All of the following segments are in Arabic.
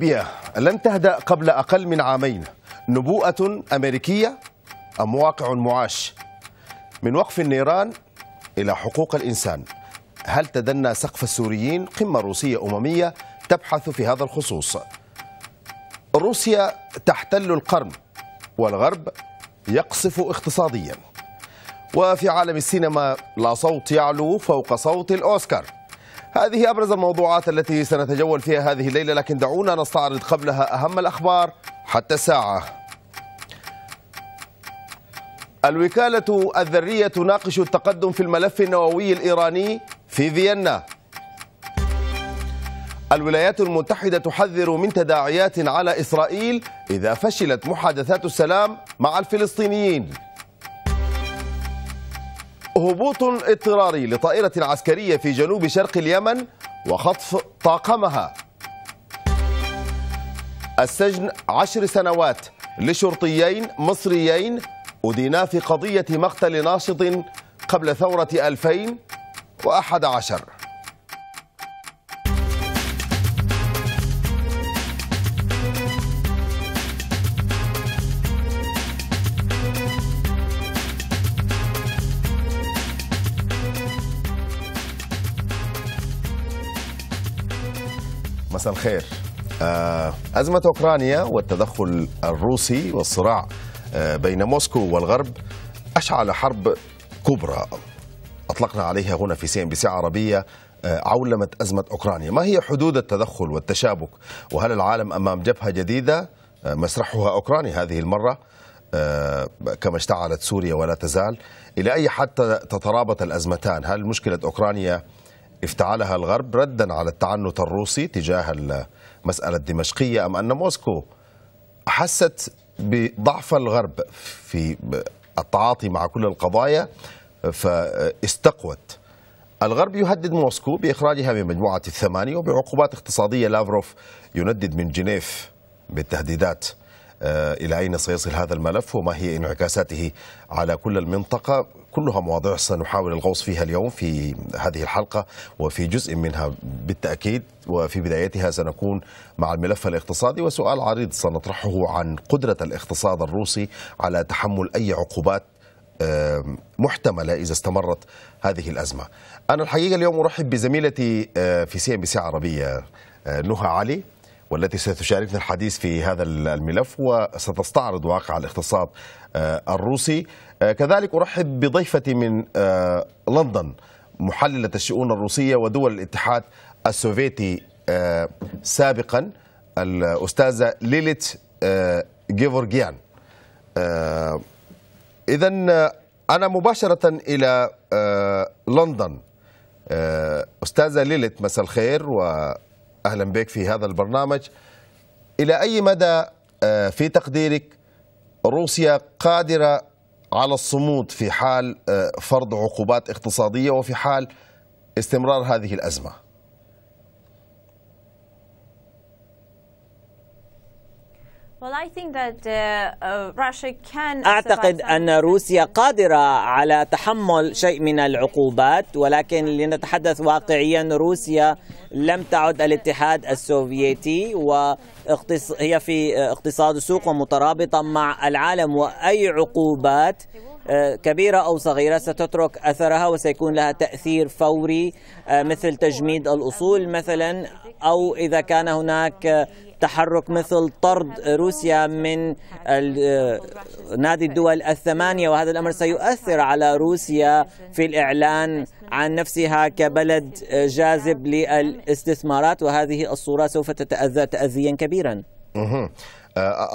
ليبيا لن تهدأ قبل أقل من عامين نبوءة أمريكية أم واقع معاش من وقف النيران إلى حقوق الإنسان هل تدنى سقف السوريين قمة روسية أممية تبحث في هذا الخصوص روسيا تحتل القرن والغرب يقصف اقتصاديا وفي عالم السينما لا صوت يعلو فوق صوت الأوسكار هذه أبرز الموضوعات التي سنتجول فيها هذه الليلة لكن دعونا نستعرض قبلها أهم الأخبار حتى الساعة الوكالة الذرية تناقش التقدم في الملف النووي الإيراني في فيينا الولايات المتحدة تحذر من تداعيات على إسرائيل إذا فشلت محادثات السلام مع الفلسطينيين هبوط اضطراري لطائرة عسكرية في جنوب شرق اليمن وخطف طاقمها السجن عشر سنوات لشرطيين مصريين أدينا في قضية مقتل ناشط قبل ثورة 2011 مساء الخير آه، أزمة أوكرانيا والتدخل الروسي والصراع آه، بين موسكو والغرب أشعل حرب كبرى أطلقنا عليها هنا في سي ام بي سي عربية آه، عولمت أزمة أوكرانيا ما هي حدود التدخل والتشابك وهل العالم أمام جبهة جديدة مسرحها أوكرانيا هذه المرة كما اشتعلت سوريا ولا تزال إلى أي حد تترابط الأزمتان هل مشكلة أوكرانيا افتعلها الغرب ردا على التعنت الروسي تجاه المسألة الدمشقية أم أن موسكو حست بضعف الغرب في التعاطي مع كل القضايا فاستقوت الغرب يهدد موسكو بإخراجها من مجموعة الثمانية وبعقوبات اقتصادية لافروف يندد من جنيف بالتهديدات آه، إلى أين سيصل هذا الملف وما هي انعكاساته على كل المنطقة كلها مواضيع سنحاول الغوص فيها اليوم في هذه الحلقة وفي جزء منها بالتأكيد وفي بدايتها سنكون مع الملف الاقتصادي وسؤال عريض سنطرحه عن قدرة الاقتصاد الروسي على تحمل أي عقوبات محتملة إذا استمرت هذه الأزمة أنا الحقيقة اليوم أرحب بزميلتي آه، في سي ام بي سي عربية آه، نهى علي والتي ستشاركنا الحديث في هذا الملف وستستعرض واقع الاقتصاد آه، الروسي آه، كذلك أرحب بضيفتي من آه، لندن محللة الشؤون الروسية ودول الاتحاد السوفيتي سابقا الأستاذة ليليت جيفورجيان إذا أنا مباشرة إلى لندن أستاذة ليليت مساء الخير وأهلا بك في هذا البرنامج إلى أي مدى في تقديرك روسيا قادرة على الصمود في حال آه، فرض عقوبات اقتصادية وفي حال استمرار هذه الأزمة Uh, uh, أعتقد أن روسيا قادرة على تحمل شيء من العقوبات ولكن لنتحدث واقعيا روسيا لم تعد الاتحاد السوفيتي وهي هي في اقتصاد سوق ومترابطة مع العالم وأي عقوبات آه، كبيرة أو صغيرة ستترك أثرها وسيكون لها تأثير فوري آه، مثل تجميد الأصول مثلا أو إذا كان هناك تحرك مثل طرد روسيا من نادي الدول الثمانية وهذا الأمر سيؤثر على روسيا في الإعلان عن نفسها كبلد جاذب للاستثمارات وهذه الصورة سوف تتأذى تأذيا كبيرا آه،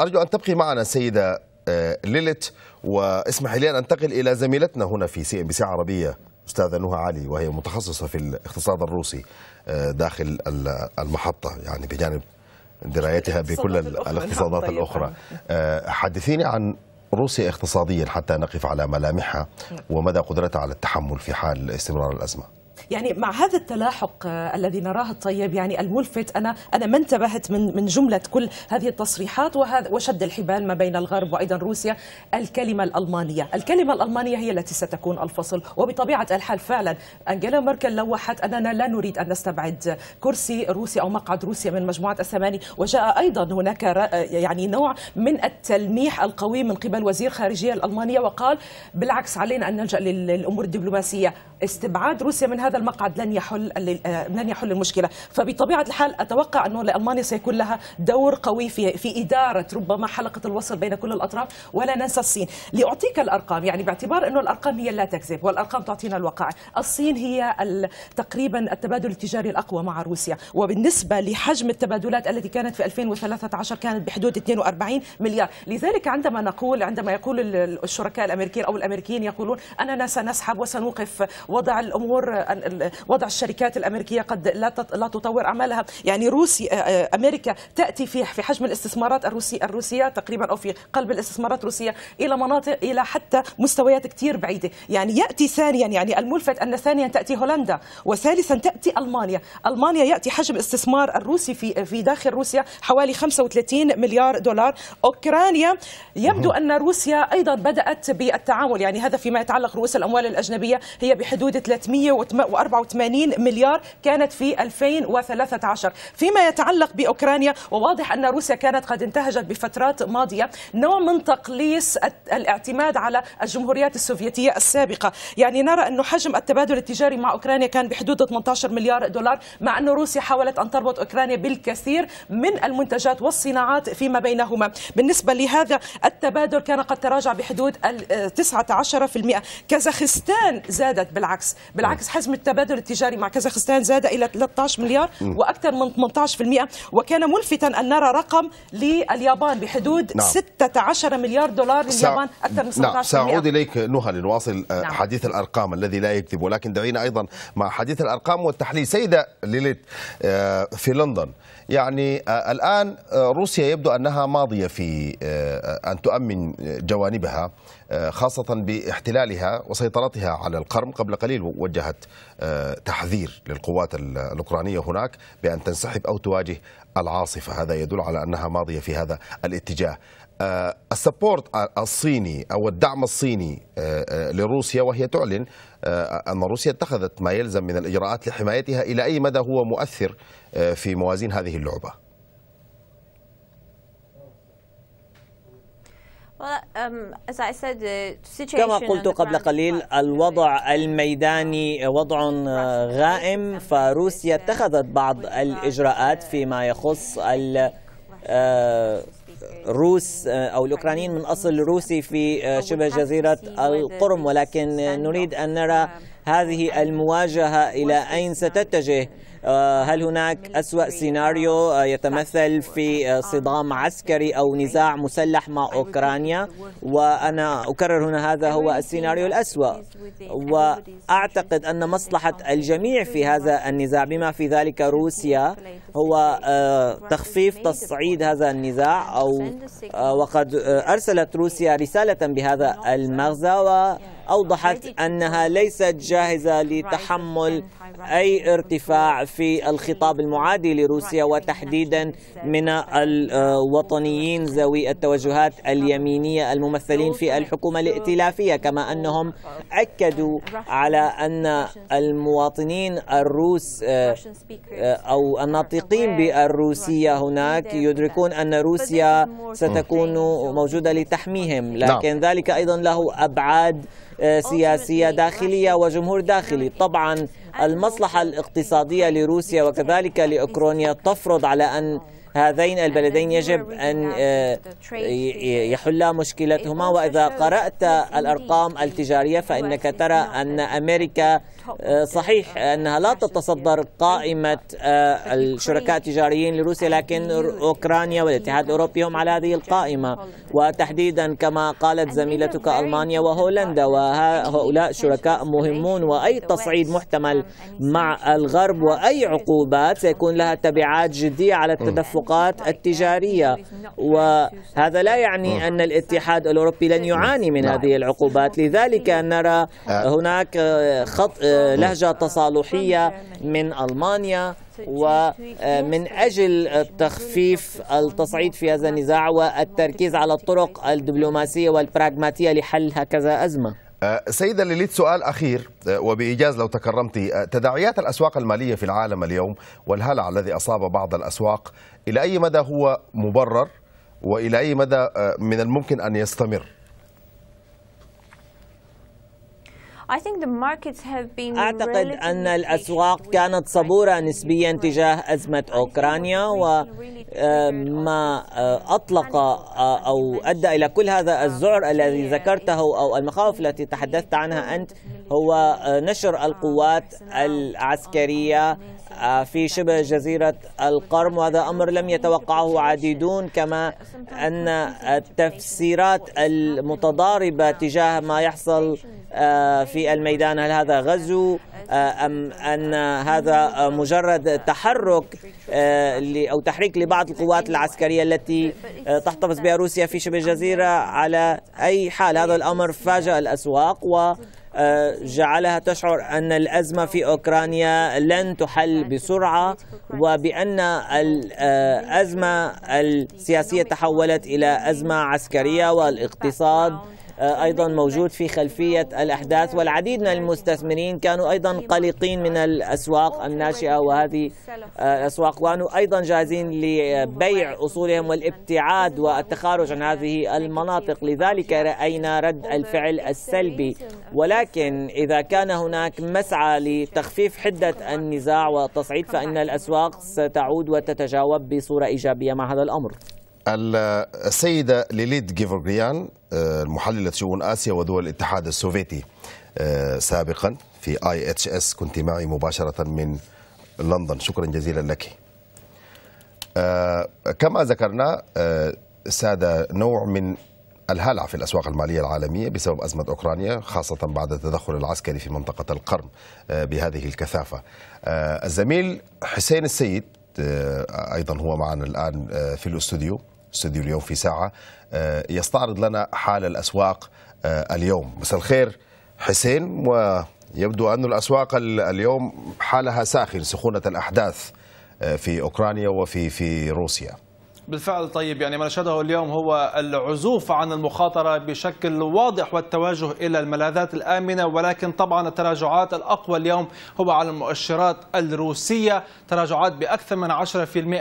أرجو أن تبقي معنا سيدة آه، ليلت واسمح لي أن أنتقل إلى زميلتنا هنا في سي ام بي سي عربية أستاذة نهى علي وهي متخصصة في الاقتصاد الروسي آه، داخل المحطة يعني بجانب درايتها بكل الاقتصادات طيب. الاخرى آه، حدثيني عن روسيا اقتصاديا حتى نقف على ملامحها نعم. ومدى قدرتها على التحمل في حال استمرار الازمه يعني مع هذا التلاحق آه، الذي نراه الطيب يعني الملفت انا انا ما انتبهت من من جمله كل هذه التصريحات وهذا وشد الحبال ما بين الغرب وايضا روسيا الكلمه الالمانيه، الكلمه الالمانيه هي التي ستكون الفصل وبطبيعه الحال فعلا انجيلا ميركل لوحت اننا لا نريد ان نستبعد كرسي روسيا او مقعد روسيا من مجموعه الثماني وجاء ايضا هناك آه، يعني نوع من التلميح القوي من قبل وزير خارجيه الالمانيه وقال بالعكس علينا ان نلجا للامور الدبلوماسيه استبعاد روسيا من هذا المقعد لن يحل آه، لن يحل المشكله فبطبيعه الحال اتوقع انه لالمانيا سيكون لها دور قوي في في اداره ربما حلقه الوصل بين كل الاطراف ولا ننسى الصين لاعطيك الارقام يعني باعتبار انه الارقام هي لا تكذب والارقام تعطينا الواقع الصين هي تقريبا التبادل التجاري الاقوى مع روسيا وبالنسبه لحجم التبادلات التي كانت في 2013 كانت بحدود 42 مليار لذلك عندما نقول عندما يقول الشركاء الامريكيين او الامريكيين يقولون اننا سنسحب وسنوقف وضع الامور وضع الشركات الامريكيه قد لا لا تطور اعمالها يعني روسي آه، آه، امريكا تاتي في في حجم الاستثمارات الروسي الروسيه تقريبا او في قلب الاستثمارات الروسيه الى مناطق الى حتى مستويات كثير بعيده يعني ياتي ثانيا يعني الملفت ان ثانيا تاتي هولندا وثالثا تاتي المانيا المانيا ياتي حجم الاستثمار الروسي في في داخل روسيا حوالي 35 مليار دولار اوكرانيا يبدو ان روسيا ايضا بدات بالتعامل يعني هذا فيما يتعلق رؤوس الاموال الاجنبيه هي بحدود 300 و84 مليار كانت في 2013 فيما يتعلق بأوكرانيا وواضح أن روسيا كانت قد انتهجت بفترات ماضية نوع من تقليص الاعتماد على الجمهوريات السوفيتية السابقة يعني نرى أن حجم التبادل التجاري مع أوكرانيا كان بحدود 18 مليار دولار مع أن روسيا حاولت أن تربط أوكرانيا بالكثير من المنتجات والصناعات فيما بينهما بالنسبة لهذا التبادل كان قد تراجع بحدود 19% كازاخستان زادت بالعكس بالعكس حجم التبادل التجاري مع كازاخستان زاد إلى 13 مليار وأكثر من 18% وكان ملفتا أن نرى رقم لليابان بحدود نعم. 16 مليار دولار لليابان أكثر من 17% نعم. سأعود إليك نهى لنواصل آه، نعم. حديث الأرقام الذي لا يكذب ولكن دعينا أيضا مع حديث الأرقام والتحليل سيدة ليليت آه، في لندن يعني آه، الآن روسيا يبدو أنها ماضية في أن تؤمن جوانبها آه، خاصة باحتلالها وسيطرتها على القرم قبل قليل وجهت آه، تحذير للقوات الأوكرانية هناك بأن تنسحب أو تواجه العاصفة هذا يدل على أنها ماضية في هذا الاتجاه آه، السبورت الصيني او الدعم الصيني لروسيا وهي تعلن ان روسيا اتخذت ما يلزم من الاجراءات لحمايتها الى اي مدى هو مؤثر في موازين هذه اللعبه؟ Um, كما قلت قبل قليل الوضع الميداني وضع غائم فروسيا اتخذت بعض الإجراءات فيما يخص الروس آه، آه، أو الأوكرانيين من أصل روسي في آه، شبه جزيرة القرم ولكن نريد أن نرى هذه المواجهة إلى أين ستتجه آه، هل هناك أسوأ سيناريو آه، يتمثل في آه، صدام عسكري أو نزاع مسلح مع أوكرانيا وأنا أكرر هنا هذا هو السيناريو الأسوأ وأعتقد أن مصلحة الجميع في هذا النزاع بما في ذلك روسيا هو تخفيف تصعيد هذا النزاع أو وقد أرسلت روسيا رسالة بهذا المغزى و أوضحت أنها ليست جاهزة لتحمل أي ارتفاع في الخطاب المعادي لروسيا وتحديدا من الوطنيين ذوي التوجهات اليمينية الممثلين في الحكومة الائتلافية كما أنهم أكدوا على أن المواطنين الروس آه، آه، أو الناطقين بالروسية هناك يدركون أن روسيا ستكون موجودة لتحميهم لكن نعم. ذلك أيضا له أبعاد آه، سياسية داخلية وجمهور داخلي طبعا المصلحة الاقتصادية لروسيا وكذلك لأوكرانيا تفرض على أن هذين البلدين يجب أن آه، يحل مشكلتهما وإذا قرأت الأرقام التجارية فإنك ترى أن أمريكا آه، صحيح uh, أنها لا تتصدر قائمة آه، الشركاء التجاريين لروسيا لكن أوكرانيا والاتحاد الأوروبي هم على هذه القائمة وتحديدا كما قالت زميلتك ألمانيا وهولندا وهؤلاء شركاء مهمون وأي تصعيد محتمل um, مع الغرب وأي عقوبات سيكون لها تبعات جدية على mm. التدفق الصفقات التجارية وهذا لا يعني أن الاتحاد الأوروبي لن يعاني من نعم. هذه العقوبات لذلك نرى هناك آه، خط آه، لهجة تصالحية من ألمانيا ومن آه، أجل تخفيف التصعيد في هذا النزاع والتركيز على الطرق الدبلوماسية والبراغماتية لحل هكذا أزمة سيدة ليليت سؤال أخير وبإيجاز لو تكرمت تداعيات الأسواق المالية في العالم اليوم والهلع الذي أصاب بعض الأسواق إلى أي مدى هو مبرر وإلى أي مدى آه، من الممكن أن يستمر أعتقد أن الأسواق كانت صبورة نسبيا تجاه أزمة أوكرانيا وما آه، آه، أطلق أو أدى إلى كل هذا الزعر الذي ذكرته أو المخاوف التي تحدثت عنها أنت هو نشر القوات العسكرية آه، في شبه جزيرة القرم وهذا أمر لم يتوقعه عديدون كما أن التفسيرات المتضاربة تجاه ما يحصل آه، في الميدان هل هذا غزو آه، أم أن هذا مجرد تحرك أو تحريك لبعض القوات العسكرية التي تحتفظ بها روسيا في شبه الجزيرة على أي حال هذا الأمر فاجأ الأسواق و جعلها تشعر أن الأزمة في أوكرانيا لن تحل بسرعة وبأن الأزمة السياسية تحولت إلى أزمة عسكرية والاقتصاد آه، أيضا موجود في خلفية الأحداث والعديد من المستثمرين كانوا أيضا قلقين من الأسواق الناشئة وهذه آه، الأسواق وكانوا أيضا جاهزين لبيع أصولهم والابتعاد والتخارج عن هذه المناطق لذلك رأينا رد الفعل السلبي ولكن إذا كان هناك مسعى لتخفيف حدة النزاع والتصعيد فإن الأسواق ستعود وتتجاوب بصورة إيجابية مع هذا الأمر السيدة ليليد جيفورغيان آه، المحللة شؤون آسيا ودول الاتحاد السوفيتي آه، سابقا في اي اتش اس كنت معي مباشرة من لندن شكرا جزيلا لك آه، كما ذكرنا ساد نوع من الهلع في الأسواق المالية العالمية بسبب أزمة أوكرانيا خاصة بعد التدخل العسكري في منطقة القرم بهذه الكثافة الزميل حسين السيد أيضا هو معنا الآن في الأستوديو استوديو اليوم في ساعة آه، يستعرض لنا حال الأسواق آه، اليوم مساء الخير حسين ويبدو أن الأسواق اليوم حالها ساخن سخونة الأحداث آه، في أوكرانيا وفي في روسيا بالفعل طيب يعني ما نشهده اليوم هو العزوف عن المخاطرة بشكل واضح والتوجه إلى الملاذات الآمنة ولكن طبعا التراجعات الأقوى اليوم هو على المؤشرات الروسية تراجعات بأكثر من 10%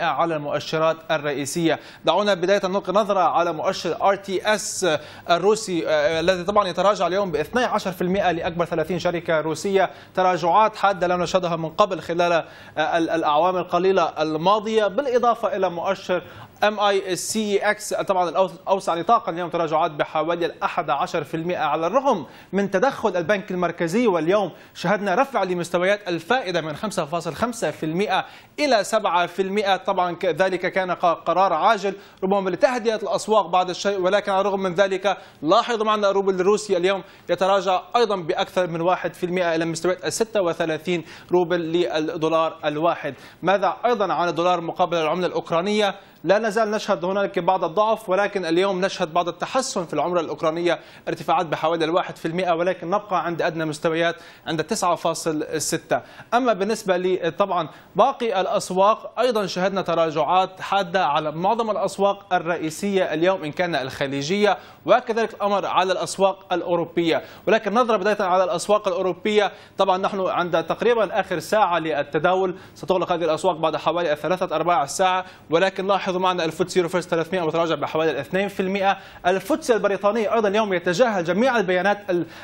على المؤشرات الرئيسية دعونا بداية نلقي نظرة على مؤشر RTS الروسي آه، الذي طبعا يتراجع اليوم ب 12% لأكبر 30 شركة روسية تراجعات حادة لم نشهدها من قبل خلال آه، الأعوام القليلة الماضية بالإضافة إلى مؤشر ام اي سي اكس طبعا الاوسع نطاقا اليوم تراجعات بحوالي 11% على الرغم من تدخل البنك المركزي واليوم شهدنا رفع لمستويات الفائده من 5.5% الى 7% طبعا ذلك كان قرار عاجل ربما لتهدئه الاسواق بعض الشيء ولكن على الرغم من ذلك لاحظوا معنا الروبل الروسي اليوم يتراجع ايضا باكثر من 1% الى مستويات ال 36 روبل للدولار الواحد ماذا ايضا عن الدولار مقابل العمله الاوكرانيه لا نزال نشهد هناك بعض الضعف ولكن اليوم نشهد بعض التحسن في العملة الأوكرانية ارتفاعات بحوالي الواحد في المئة ولكن نبقى عند أدنى مستويات عند 9.6 أما بالنسبة لطبعا باقي الأسواق أيضا شهدنا تراجعات حادة على معظم الأسواق الرئيسية اليوم إن كان الخليجية وكذلك الأمر على الأسواق الأوروبية ولكن نظرة بداية على الأسواق الأوروبية طبعا نحن عند تقريبا آخر ساعة للتداول ستغلق هذه الأسواق بعد حوالي ثلاثة أرباع الساعة ولكن لاحظ لاحظوا معنا الفوتسي ريفرس 300 متراجع بحوالي 2% الفوتسي البريطاني أيضا اليوم يتجاهل جميع البيانات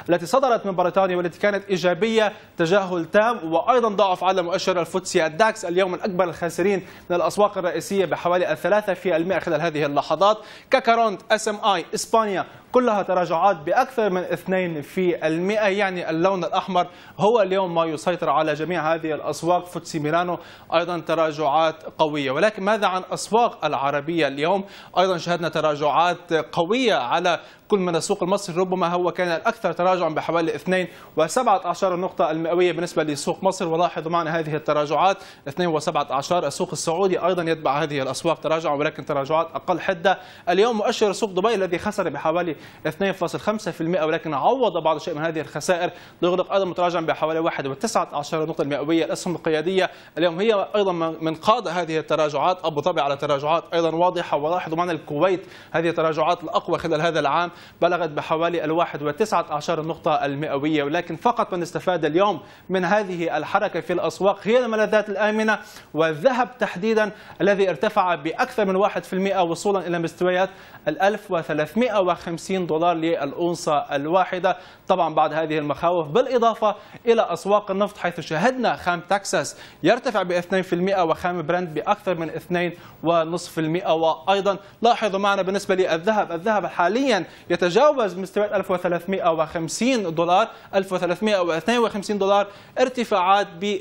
التي صدرت من بريطانيا والتي كانت إيجابية تجاهل تام وأيضا ضعف على مؤشر الفوتسي الداكس اليوم من أكبر الخاسرين من الأسواق الرئيسية بحوالي 3% خلال هذه اللحظات كاكارونت اس ام اي اسبانيا كلها تراجعات بأكثر من 2% يعني اللون الأحمر هو اليوم ما يسيطر على جميع هذه الأسواق فوتسي ميلانو أيضا تراجعات قوية ولكن ماذا عن أسواق العربية اليوم أيضا شهدنا تراجعات قوية على كل من السوق المصري ربما هو كان الأكثر تراجعا بحوالي و17 نقطة المئوية بالنسبة لسوق مصر ولاحظوا معنا هذه التراجعات و17 السوق السعودي أيضا يتبع هذه الأسواق تراجعا ولكن تراجعات أقل حدة اليوم مؤشر سوق دبي الذي خسر بحوالي 2.5% ولكن عوض بعض الشيء من هذه الخسائر ليغلق أيضا متراجعا بحوالي 1.19 نقطة المئوية الأسهم القيادية اليوم هي أيضا من قاد هذه التراجعات أبو ظبي على تراجعات أيضا واضحة ولاحظوا معنا الكويت هذه التراجعات الأقوى خلال هذا العام بلغت بحوالي الواحد وتسعة عشر نقطة المئوية ولكن فقط من استفاد اليوم من هذه الحركة في الأسواق هي الملاذات الآمنة والذهب تحديدا الذي ارتفع بأكثر من 1% وصولا إلى مستويات ال 1350 دولار للأونصة الواحدة طبعا بعد هذه المخاوف بالإضافة إلى أسواق النفط حيث شهدنا خام تكساس يرتفع ب 2% وخام برند بأكثر من 2.5% وأيضا لاحظوا معنا بالنسبة للذهب الذهب حاليا يتجاوز مستويات 1350 دولار 1352 دولار ارتفاعات ب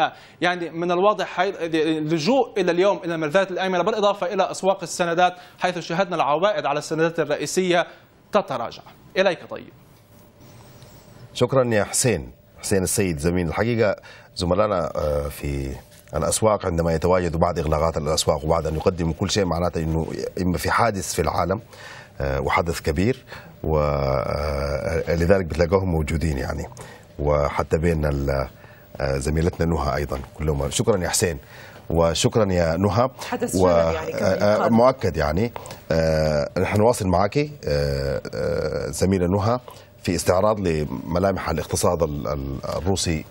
2% يعني من الواضح اللجوء الى اليوم الى الملذات الامنه بالاضافه الى اسواق السندات حيث شاهدنا العوائد على السندات الرئيسيه تتراجع اليك طيب شكرا يا حسين حسين السيد زميل الحقيقه زملائنا آه، في الاسواق عندما يتواجدوا بعد اغلاقات الاسواق وبعد ان يقدموا كل شيء معناته انه اما في حادث في العالم آه، وحدث كبير ولذلك آه، بتلاقوهم موجودين يعني وحتى بين آه، زميلتنا نهى ايضا كلهم شكرا يا حسين وشكرا يا نهى حدث و... يعني مؤكد يعني نحن نواصل معك زميله نهى في استعراض لملامح الاقتصاد الروسي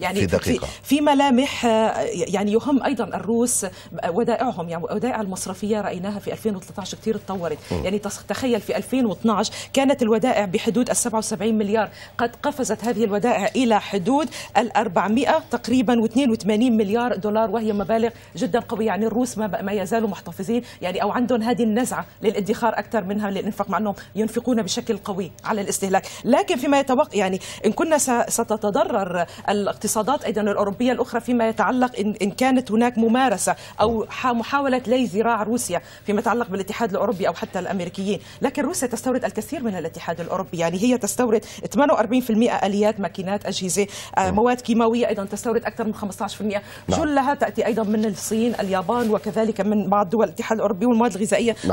يعني في, دقيقة. في, في ملامح يعني يهم أيضا الروس ودائعهم يعني ودائع المصرفية رأيناها في 2013 كثير تطورت يعني تخيل في 2012 كانت الودائع بحدود ال 77 مليار قد قفزت هذه الودائع إلى حدود ال 400 تقريبا و82 مليار دولار وهي مبالغ جدا قوية يعني الروس ما, ما يزالوا محتفظين يعني أو عندهم هذه النزعة للادخار أكثر منها للإنفاق مع أنهم ينفقون بشكل قوي على الاستهلاك لكن فيما يتوقع يعني إن كنا ستتضرر الاقتصاد الاقتصادات ايضا الاوروبيه الاخرى فيما يتعلق ان كانت هناك ممارسه او محاوله لي ذراع روسيا فيما يتعلق بالاتحاد الاوروبي او حتى الامريكيين، لكن روسيا تستورد الكثير من الاتحاد الاوروبي، يعني هي تستورد 48% اليات، ماكينات، اجهزه، آه، نعم. مواد كيماويه ايضا تستورد اكثر من 15%، نعم. جلها تاتي ايضا من الصين، اليابان وكذلك من بعض دول الاتحاد الاوروبي والمواد الغذائيه 13%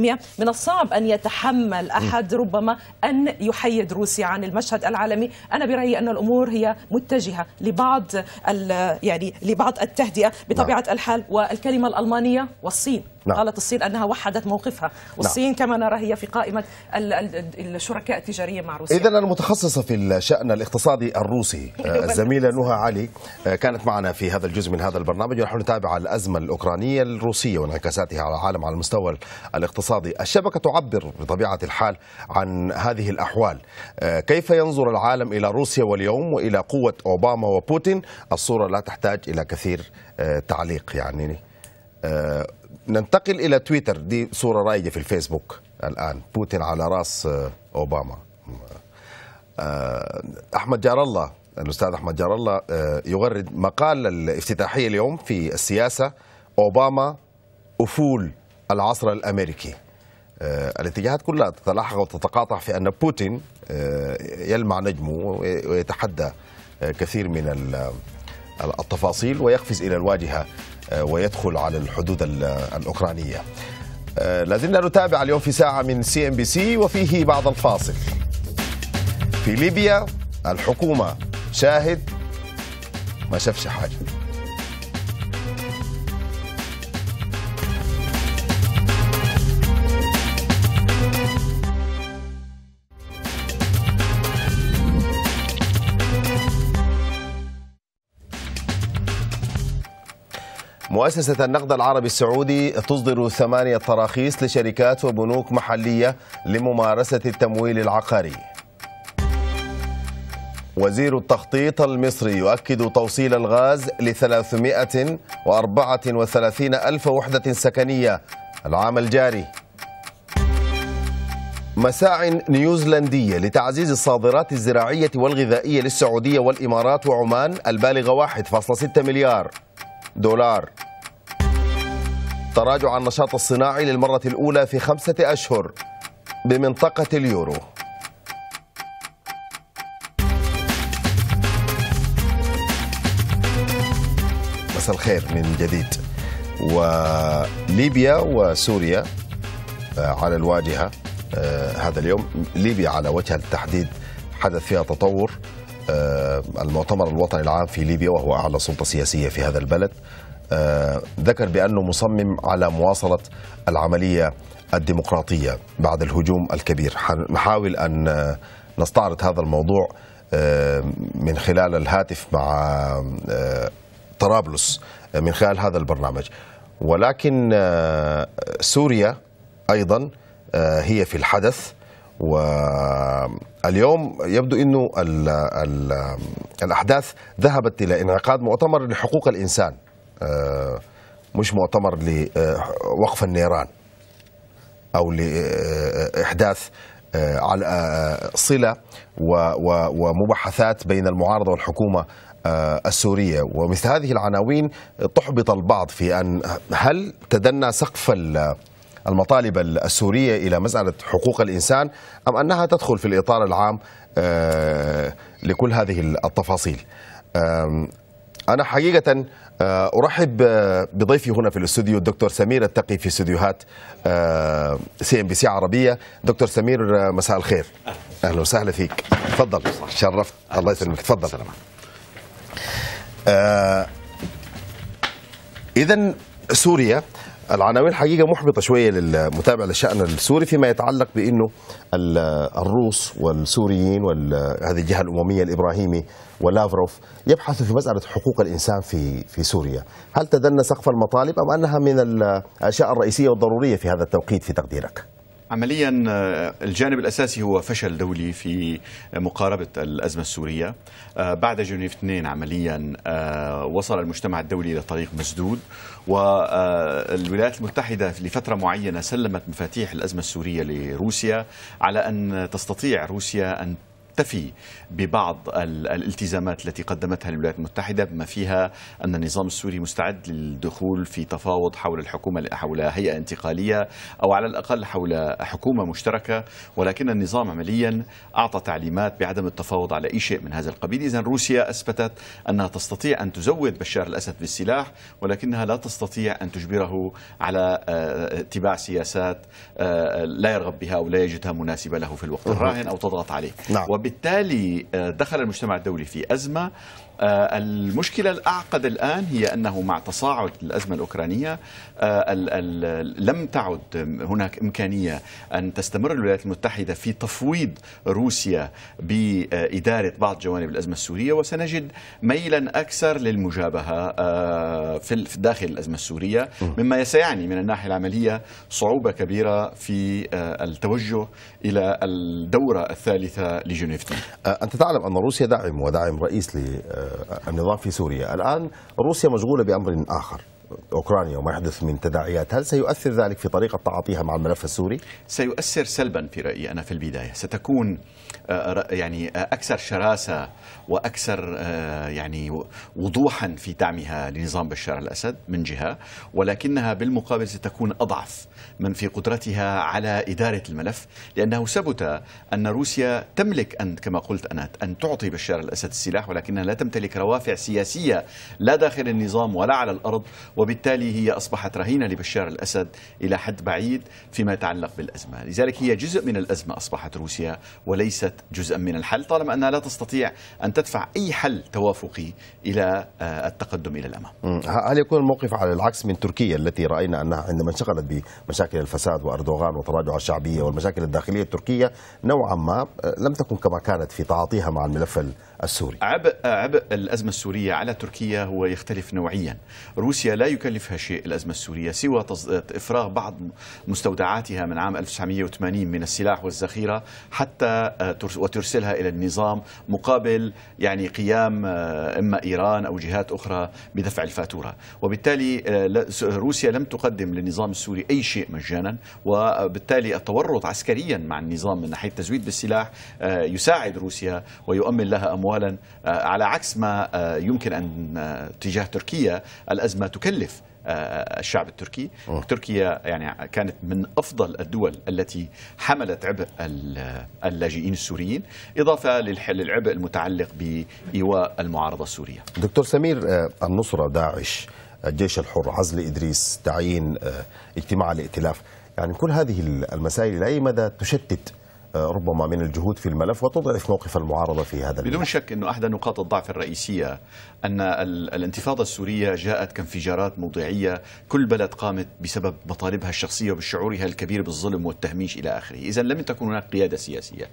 نعم. من الصعب ان يتحمل احد ربما ان يحيد روسيا عن المشهد العالمي، انا برايي ان الامور هي متجهه الجهه لبعض يعني لبعض التهدئه بطبيعه نعم. الحال والكلمه الالمانيه والصين نعم. قالت الصين انها وحدت موقفها نعم. والصين نعم. كما نرى هي في قائمه الشركاء التجاريه مع روسيا اذا المتخصصه في الشان الاقتصادي الروسي أيوة. الزميله نهى علي آه، كانت معنا في هذا الجزء من هذا البرنامج ونحن نتابع الازمه الاوكرانيه الروسيه وانعكاساتها على العالم على المستوى الاقتصادي الشبكه تعبر بطبيعه الحال عن هذه الاحوال آه، كيف ينظر العالم الى روسيا واليوم والى قوه اوباما وبوتين الصوره لا تحتاج الى كثير آه، تعليق يعني آه، ننتقل الى تويتر دي صوره رايجه في الفيسبوك الان بوتين على راس آه، اوباما احمد جار الله الاستاذ احمد جار الله يغرد مقال الافتتاحيه اليوم في السياسه اوباما افول العصر الامريكي الاتجاهات كلها تتلاحق وتتقاطع في ان بوتين يلمع نجمه ويتحدى كثير من التفاصيل ويقفز إلى الواجهة آه، ويدخل على الحدود الأوكرانية آه، لازلنا نتابع اليوم في ساعة من سي ام بي سي وفيه بعض الفاصل في ليبيا الحكومة شاهد ما شافش حاجة مؤسسة النقد العربي السعودي تصدر ثمانية تراخيص لشركات وبنوك محلية لممارسة التمويل العقاري وزير التخطيط المصري يؤكد توصيل الغاز ل 334 ألف وحدة سكنية العام الجاري مساع نيوزلندية لتعزيز الصادرات الزراعية والغذائية للسعودية والإمارات وعمان البالغة 1.6 مليار دولار تراجع النشاط الصناعي للمرة الأولى في خمسة أشهر بمنطقة اليورو مساء الخير من جديد وليبيا وسوريا آه، على الواجهة آه، هذا اليوم ليبيا على وجه التحديد حدث فيها تطور آه، المؤتمر الوطني العام في ليبيا وهو أعلى سلطة سياسية في هذا البلد آه، ذكر بأنه مصمم على مواصلة العملية الديمقراطية بعد الهجوم الكبير نحاول أن آه، نستعرض هذا الموضوع آه، من خلال الهاتف مع طرابلس من خلال هذا البرنامج ولكن سوريا أيضا هي في الحدث واليوم يبدو أنه الأحداث ذهبت إلى انعقاد مؤتمر لحقوق الإنسان آه، مش مؤتمر لوقف النيران او لاحداث آه، على آه، صله ومباحثات بين المعارضه والحكومه السوريه ومثل هذه العناوين تحبط البعض في ان هل تدنى سقف المطالب السوريه الى مساله حقوق الانسان ام انها تدخل في الاطار العام لكل هذه التفاصيل انا حقيقه آه، ارحب بضيفي هنا في الاستوديو الدكتور سمير التقي في استديوهات آه، سي ام بي سي عربيه دكتور سمير آه، مساء الخير اهلا وسهلا فيك تفضل شرفت الله يسلمك تفضل اذا سوريا العناوين حقيقه محبطه شويه للمتابع للشان السوري فيما يتعلق بانه الروس والسوريين وهذه الجهه الامميه الابراهيمي ولافروف يبحثوا في مساله حقوق الانسان في في سوريا، هل تدنى سقف المطالب ام انها من الاشياء الرئيسيه والضروريه في هذا التوقيت في تقديرك؟ عمليا آه، الجانب الاساسي هو فشل دولي في مقاربه الازمه السوريه آه، بعد جنيف 2 عمليا آه، وصل المجتمع الدولي الى طريق مسدود والولايات المتحده لفتره معينه سلمت مفاتيح الازمه السوريه لروسيا على ان تستطيع روسيا ان تكتفي ببعض الالتزامات التي قدمتها الولايات المتحدة بما فيها أن النظام السوري مستعد للدخول في تفاوض حول الحكومة حول هيئة انتقالية أو على الأقل حول حكومة مشتركة ولكن النظام عمليا أعطى تعليمات بعدم التفاوض على أي شيء من هذا القبيل إذا روسيا أثبتت أنها تستطيع أن تزود بشار الأسد بالسلاح ولكنها لا تستطيع أن تجبره على آه، اتباع سياسات آه، لا يرغب بها أو لا يجدها مناسبة له في الوقت الراهن أو تضغط عليه نعم. وبالتالي آه، دخل المجتمع الدولي في أزمة آه، المشكلة الأعقد الآن هي أنه مع تصاعد الأزمة الأوكرانية آه، لم تعد هناك إمكانية أن تستمر الولايات المتحدة في تفويض روسيا بإدارة بعض جوانب الأزمة السورية وسنجد ميلا أكثر للمجابهة آه، في داخل الأزمة السورية مما سيعني من الناحية العملية صعوبة كبيرة في آه، التوجه إلى الدورة الثالثة لجنيف أنت تعلم أن روسيا داعم وداعم رئيس للنظام في سوريا الآن روسيا مشغولة بأمر آخر أوكرانيا وما يحدث من تداعيات هل سيؤثر ذلك في طريقة تعاطيها مع الملف السوري؟ سيؤثر سلبا في رأيي أنا في البداية ستكون آه، يعني آه، أكثر شراسة وأكثر آه، يعني وضوحا في دعمها لنظام بشار الأسد من جهة ولكنها بالمقابل ستكون أضعف من في قدرتها على إدارة الملف لأنه ثبت أن روسيا تملك أن كما قلت أنا أن تعطي بشار الأسد السلاح ولكنها لا تمتلك روافع سياسية لا داخل النظام ولا على الأرض وبالتالي هي أصبحت رهينة لبشار الأسد إلى حد بعيد فيما يتعلق بالأزمة لذلك هي جزء من الأزمة أصبحت روسيا وليست جزءا من الحل طالما أنها لا تستطيع أن تدفع أي حل توافقي إلى آه، التقدم إلى الأمام هل يكون الموقف على العكس من تركيا التي رأينا أنها عندما انشغلت بمشاكل الفساد وأردوغان وتراجع الشعبية والمشاكل الداخلية التركية نوعا ما آه، لم تكن كما كانت في تعاطيها مع الملف السوري عبء عبء الأزمة السورية على تركيا هو يختلف نوعيا روسيا لا يكلفها شيء الأزمة السورية سوى إفراغ بعض مستودعاتها من عام 1980 من السلاح والذخيرة حتى آه، وترسلها إلى النظام مقابل يعني قيام آه، إما إيران أو جهات أخرى بدفع الفاتورة وبالتالي آه، روسيا لم تقدم للنظام السوري أي شيء مجانا وبالتالي التورط عسكريا مع النظام من ناحية التزويد بالسلاح يساعد روسيا ويؤمن لها أموال أموالا آه، على عكس ما آه، يمكن أن آه، تجاه تركيا الأزمة تكلف الشعب التركي أوه. تركيا يعني كانت من أفضل الدول التي حملت عبء اللاجئين السوريين إضافة للعبء المتعلق بإيواء المعارضة السورية دكتور سمير النصرة داعش الجيش الحر عزل إدريس تعيين اجتماع الائتلاف يعني كل هذه المسائل إلى أي مدى تشتت آه، ربما من الجهود في الملف وتضعف موقف المعارضة في هذا الملف بدون شك أنه أحد نقاط الضعف الرئيسية أن الانتفاضة السورية جاءت كانفجارات موضعية كل بلد قامت بسبب مطالبها الشخصية وبشعورها الكبير بالظلم والتهميش إلى آخره إذا لم تكن هناك قيادة سياسية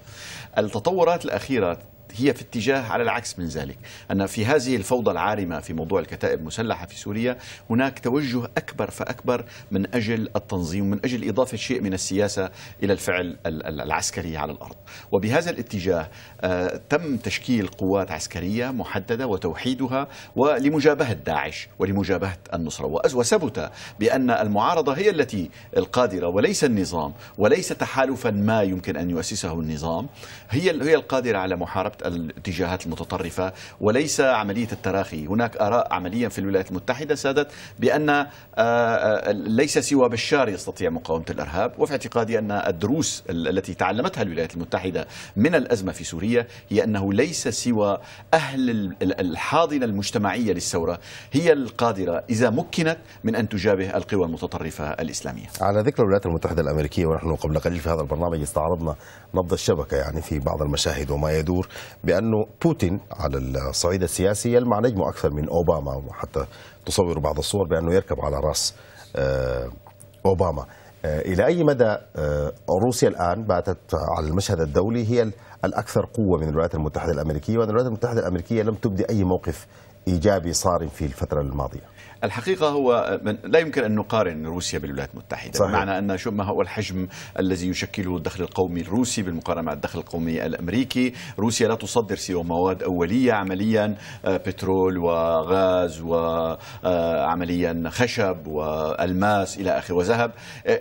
التطورات الأخيرة هي في اتجاه على العكس من ذلك أن في هذه الفوضى العارمة في موضوع الكتائب المسلحة في سوريا هناك توجه أكبر فأكبر من أجل التنظيم من أجل إضافة شيء من السياسة إلى الفعل العسكري على الأرض وبهذا الاتجاه آه، تم تشكيل قوات عسكرية محددة وتوحيدها ولمجابهة داعش ولمجابهة النصرة وثبت بأن المعارضة هي التي القادرة وليس النظام وليس تحالفا ما يمكن أن يؤسسه النظام هي هي القادرة على محاربة الاتجاهات المتطرفة وليس عملية التراخي هناك آراء عمليا في الولايات المتحدة سادت بأن آه، آه، ليس سوى بشار يستطيع مقاومة الإرهاب وفي اعتقادي أن الدروس التي تعلمتها الولايات المتحدة من الأزمة في سوريا هي أنه ليس سوى أهل الحاضنة المجتمعية للثورة هي القادرة إذا مكنت من أن تجابه القوى المتطرفة الإسلامية على ذكر الولايات المتحدة الأمريكية ونحن قبل قليل في هذا البرنامج استعرضنا نبض الشبكة يعني في بعض المشاهد وما يدور بأنه بوتين على الصعيد السياسي يلمع نجمه أكثر من أوباما وحتى تصور بعض الصور بأنه يركب على رأس آه، أوباما آه، إلى أي مدى آه، روسيا الآن باتت على المشهد الدولي هي الأكثر قوة من الولايات المتحدة الأمريكية وأن الولايات المتحدة الأمريكية لم تبدي أي موقف إيجابي صارم في الفترة الماضية الحقيقة هو لا يمكن أن نقارن روسيا بالولايات المتحدة صحيح. بمعنى أن شو ما هو الحجم الذي يشكله الدخل القومي الروسي بالمقارنة مع الدخل القومي الأمريكي روسيا لا تصدر سوى مواد أولية عمليا آه، بترول وغاز وعمليا آه، خشب والماس إلى آخره وذهب آه،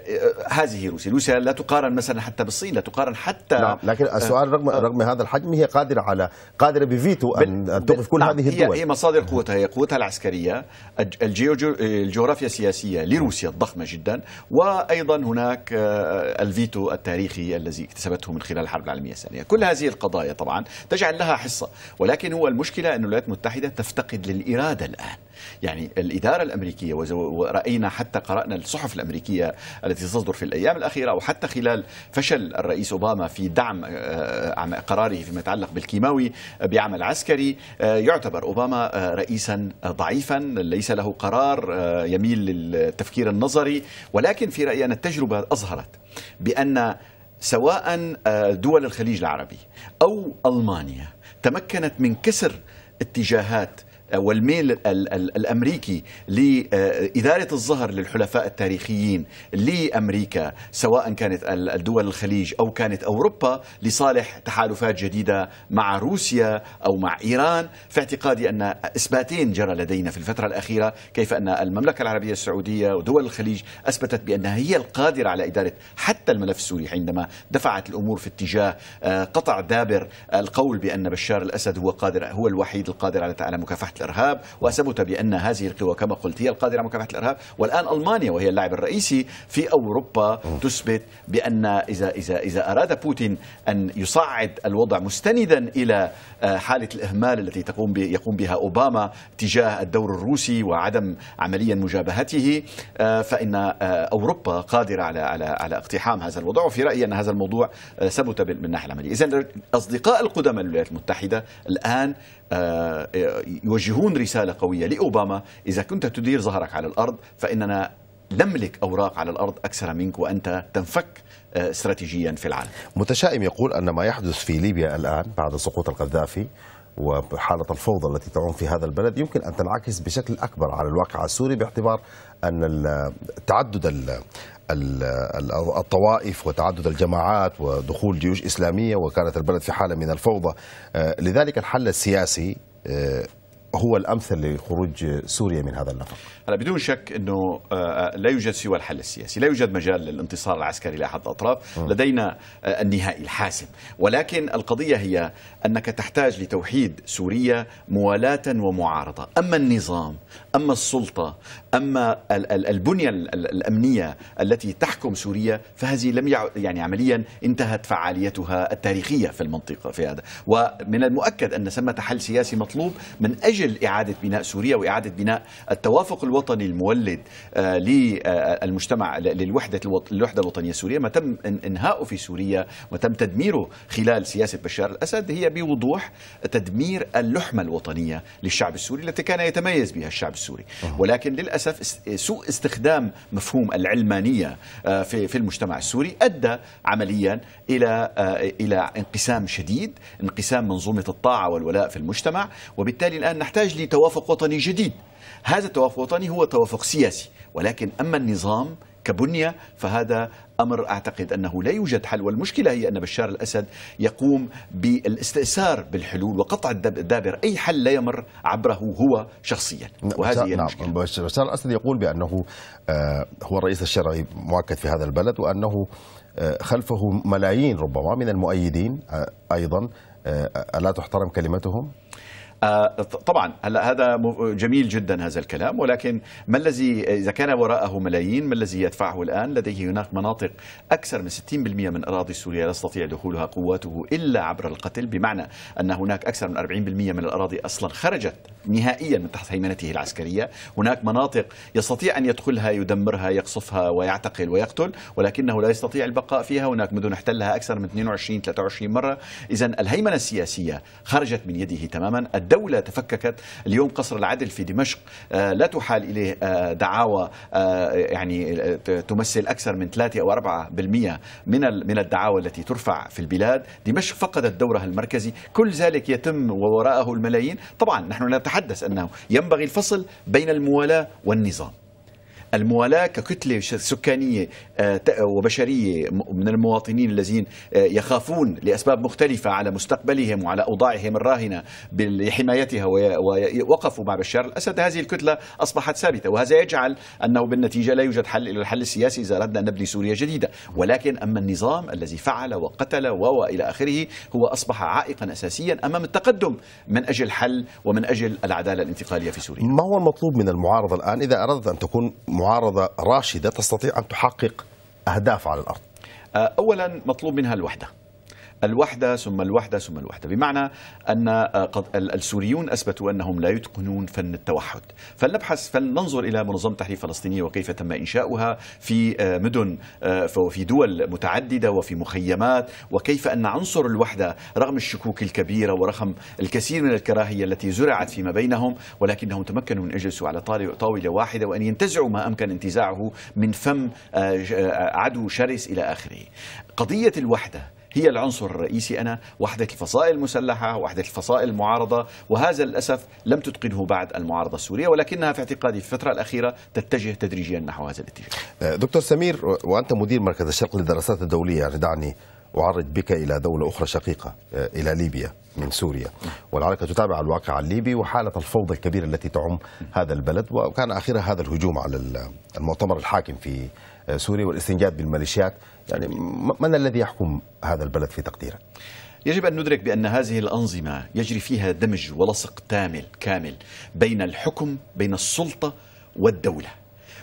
هذه روسيا روسيا لا تقارن مثلا حتى بالصين لا تقارن حتى نعم. لكن السؤال رغم رغم هذا الحجم هي قادرة على قادرة بفيتو أن بال... كل نعم. هذه الدول هي مصادر قوتها هي قوتها العسكرية الجغرافيا السياسية لروسيا الضخمة جدا وأيضا هناك آه، الفيتو التاريخي الذي اكتسبته من خلال الحرب العالمية الثانية كل هذه القضايا طبعا تجعل لها حصة ولكن هو المشكلة أن الولايات المتحدة تفتقد للإرادة الآن يعني الإدارة الأمريكية ورأينا حتى قرأنا الصحف الأمريكية التي تصدر في الأيام الأخيرة أو حتى خلال فشل الرئيس أوباما في دعم آه، قراره فيما يتعلق بالكيماوي بعمل عسكري آه، يعتبر أوباما آه، رئيسا ضعيفا ليس له قرار يميل للتفكير النظري ولكن في رأيي أن التجربة أظهرت بأن سواء دول الخليج العربي أو ألمانيا تمكنت من كسر اتجاهات والميل الامريكي لاداره الظهر للحلفاء التاريخيين لامريكا سواء كانت الدول الخليج او كانت اوروبا لصالح تحالفات جديده مع روسيا او مع ايران في اعتقادي ان اثباتين جرى لدينا في الفتره الاخيره كيف ان المملكه العربيه السعوديه ودول الخليج اثبتت بانها هي القادره على اداره حتى الملف السوري عندما دفعت الامور في اتجاه آه، قطع دابر القول بان بشار الاسد هو قادر هو الوحيد القادر على مكافحه الإرهاب وثبت بأن هذه القوى كما قلت هي القادرة على مكافحة الإرهاب والآن ألمانيا وهي اللاعب الرئيسي في أوروبا تثبت بأن إذا, إذا, إذا أراد بوتين أن يصعد الوضع مستندا إلى آه، حالة الإهمال التي تقوم يقوم بها أوباما تجاه الدور الروسي وعدم عمليا مجابهته آه، فإن آه، أوروبا قادرة على على على اقتحام هذا الوضع وفي رأيي أن هذا الموضوع ثبت من الناحية العملية إذا أصدقاء القدماء للولايات المتحدة الآن آه، يوجهون رسالة قوية لأوباما إذا كنت تدير ظهرك على الأرض فإننا نملك أوراق على الأرض أكثر منك وأنت تنفك آه، استراتيجيا في العالم متشائم يقول أن ما يحدث في ليبيا الآن بعد سقوط القذافي وحالة الفوضى التي تعم في هذا البلد يمكن أن تنعكس بشكل أكبر على الواقع السوري باعتبار أن تعدد الطوائف وتعدد الجماعات ودخول جيوش إسلامية وكانت البلد في حالة من الفوضى آه، لذلك الحل السياسي آه، هو الأمثل لخروج سوريا من هذا النفق هلا بدون شك انه آه، آه، لا يوجد سوى الحل السياسي، لا يوجد مجال للانتصار العسكري لاحد الاطراف، آه. لدينا النهائي الحاسم، ولكن القضيه هي انك تحتاج لتوحيد سوريا موالاه ومعارضه، اما النظام، اما السلطه، اما البنيه الامنيه التي تحكم سوريا فهذه لم يعني عمليا انتهت فعاليتها التاريخيه في المنطقه في هذا، ومن المؤكد ان ثمه حل سياسي مطلوب من اجل اعاده بناء سوريا واعاده بناء التوافق الوطني المولد آه، للمجتمع للوحدة الوحدة الوطنية السورية ما تم انهاؤه في سوريا وتم تدميره خلال سياسة بشار الأسد هي بوضوح تدمير اللحمة الوطنية للشعب السوري التي كان يتميز بها الشعب السوري ولكن للأسف سوء استخدام مفهوم العلمانية آه، في في المجتمع السوري أدى عمليا إلى آه، إلى انقسام شديد انقسام منظومة الطاعة والولاء في المجتمع وبالتالي الآن نحتاج لتوافق وطني جديد هذا التوافق الوطني هو توافق سياسي ولكن أما النظام كبنية فهذا أمر أعتقد أنه لا يوجد حل والمشكلة هي أن بشار الأسد يقوم بالاستئثار بالحلول وقطع الدابر أي حل لا يمر عبره هو شخصيا نعم، وهذه نعم. المشكلة بشار الأسد يقول بأنه آه، هو الرئيس الشرعي مؤكد في هذا البلد وأنه آه، خلفه ملايين ربما من المؤيدين آه، أيضا ألا تحترم كلمتهم آه، طبعا هلا هذا جميل جدا هذا الكلام ولكن ما الذي اذا كان وراءه ملايين ما الذي يدفعه الان لديه هناك مناطق اكثر من 60% من اراضي سوريا لا تستطيع دخولها قواته الا عبر القتل بمعنى ان هناك اكثر من 40% من الاراضي اصلا خرجت نهائيا من تحت هيمنته العسكريه هناك مناطق يستطيع ان يدخلها يدمرها يقصفها ويعتقل ويقتل ولكنه لا يستطيع البقاء فيها هناك مدن احتلها اكثر من 22 23 مره اذا الهيمنه السياسيه خرجت من يده تماما الدولة الدولة تفككت اليوم قصر العدل في دمشق آه، لا تحال إليه آه، دعاوى آه، يعني تمثل أكثر من 3 أو 4% من من الدعاوى التي ترفع في البلاد دمشق فقدت دورها المركزي كل ذلك يتم ووراءه الملايين طبعا نحن نتحدث أنه ينبغي الفصل بين الموالاة والنظام الموالاة ككتلة سكانية آه، وبشرية من المواطنين الذين آه، يخافون لأسباب مختلفة على مستقبلهم وعلى أوضاعهم الراهنة بحمايتها ووقفوا مع بشار الأسد هذه الكتلة أصبحت ثابتة وهذا يجعل أنه بالنتيجة لا يوجد حل إلى الحل السياسي إذا أردنا أن نبني سوريا جديدة ولكن أما النظام الذي فعل وقتل وإلى آخره هو أصبح عائقا أساسيا أمام التقدم من أجل حل ومن أجل العدالة الانتقالية في سوريا ما هو المطلوب من المعارضة الآن إذا أردت أن تكون معارضة معارضة راشدة تستطيع أن تحقق أهداف على الأرض أه، أولا مطلوب منها الوحدة الوحدة ثم الوحدة ثم الوحدة بمعنى أن آه، السوريون أثبتوا أنهم لا يتقنون فن التوحد فلنبحث فلننظر إلى منظمة تحرير فلسطينية وكيف تم إنشاؤها في آه، مدن وفي آه، دول متعددة وفي مخيمات وكيف أن عنصر الوحدة رغم الشكوك الكبيرة ورغم الكثير من الكراهية التي زرعت فيما بينهم ولكنهم تمكنوا من أجلسوا على طاولة واحدة وأن ينتزعوا ما أمكن انتزاعه من فم عدو شرس إلى آخره قضية الوحدة هي العنصر الرئيسي أنا وحدة الفصائل المسلحة وحدة الفصائل المعارضة وهذا للأسف لم تتقنه بعد المعارضة السورية ولكنها في اعتقادي في الفترة الأخيرة تتجه تدريجيا نحو هذا الاتجاه أه، دكتور سمير وأنت مدير مركز الشرق للدراسات الدولية يعني دعني أعرض بك إلى دولة أخرى شقيقة أه، إلى ليبيا من سوريا والعركة تتابع الواقع الليبي وحالة الفوضى الكبيرة التي تعم هذا البلد وكان آخرها هذا الهجوم على المؤتمر الحاكم في أه، سوريا والاستنجاد بالميليشيات يعني من الذي يحكم هذا البلد في تقديرك؟ يجب أن ندرك بأن هذه الأنظمة يجري فيها دمج ولصق تامل كامل بين الحكم بين السلطة والدولة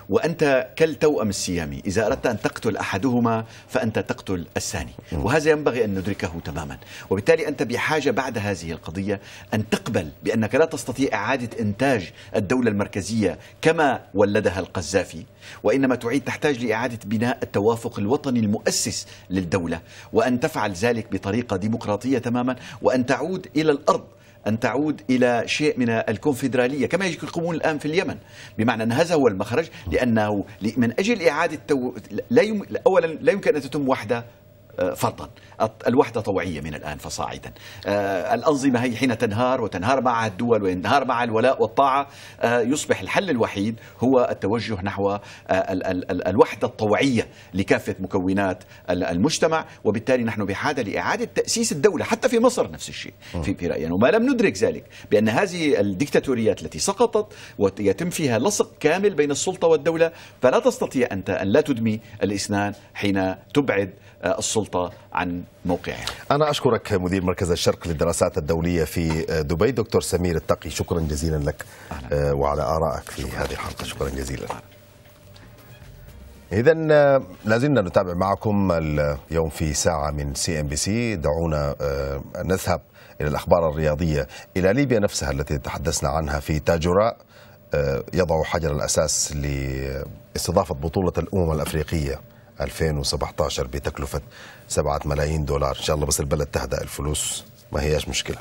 وأنت كالتوأم السيامي إذا أردت أن تقتل أحدهما فأنت تقتل الثاني وهذا ينبغي أن ندركه تماما وبالتالي أنت بحاجة بعد هذه القضية أن تقبل بأنك لا تستطيع إعادة إنتاج الدولة المركزية كما ولدها القذافي وإنما تعيد تحتاج لإعادة بناء التوافق الوطني المؤسس للدولة وأن تفعل ذلك بطريقة ديمقراطية تماما وأن تعود إلى الأرض أن تعود إلى شيء من الكونفدرالية كما يقومون الآن في اليمن بمعنى أن هذا هو المخرج لأنه من أجل إعادة تو... لا يم... أولا لا يمكن أن تتم وحدة آه، فرضا الوحدة طوعية من الآن فصاعدا آه، الأنظمة هي حين تنهار وتنهار معها الدول وينهار معها الولاء والطاعة آه، يصبح الحل الوحيد هو التوجه نحو الوحدة الطوعية لكافة مكونات المجتمع وبالتالي نحن بحاجة لإعادة تأسيس الدولة حتى في مصر نفس الشيء في رأيي وما لم ندرك ذلك بأن هذه الدكتاتوريات التي سقطت ويتم فيها لصق كامل بين السلطة والدولة فلا تستطيع أنت أن لا تدمي الإسنان حين تبعد آه، السلطة عن موقعها أنا أشكرك مدير مركز الشرق للدراسات الدولية في آه، دبي دكتور سمير التقي شكرا جزيلا لك آه، وعلى آرائك في هذه الحلقة شكرا جزيلا إذا لازلنا نتابع معكم اليوم في ساعة من سي ام بي سي دعونا نذهب إلى الأخبار الرياضية إلى ليبيا نفسها التي تحدثنا عنها في تاجوراء يضع حجر الأساس لاستضافة بطولة الأمم الأفريقية 2017 بتكلفة 7 ملايين دولار إن شاء الله بس البلد تهدأ الفلوس ما هياش مشكلة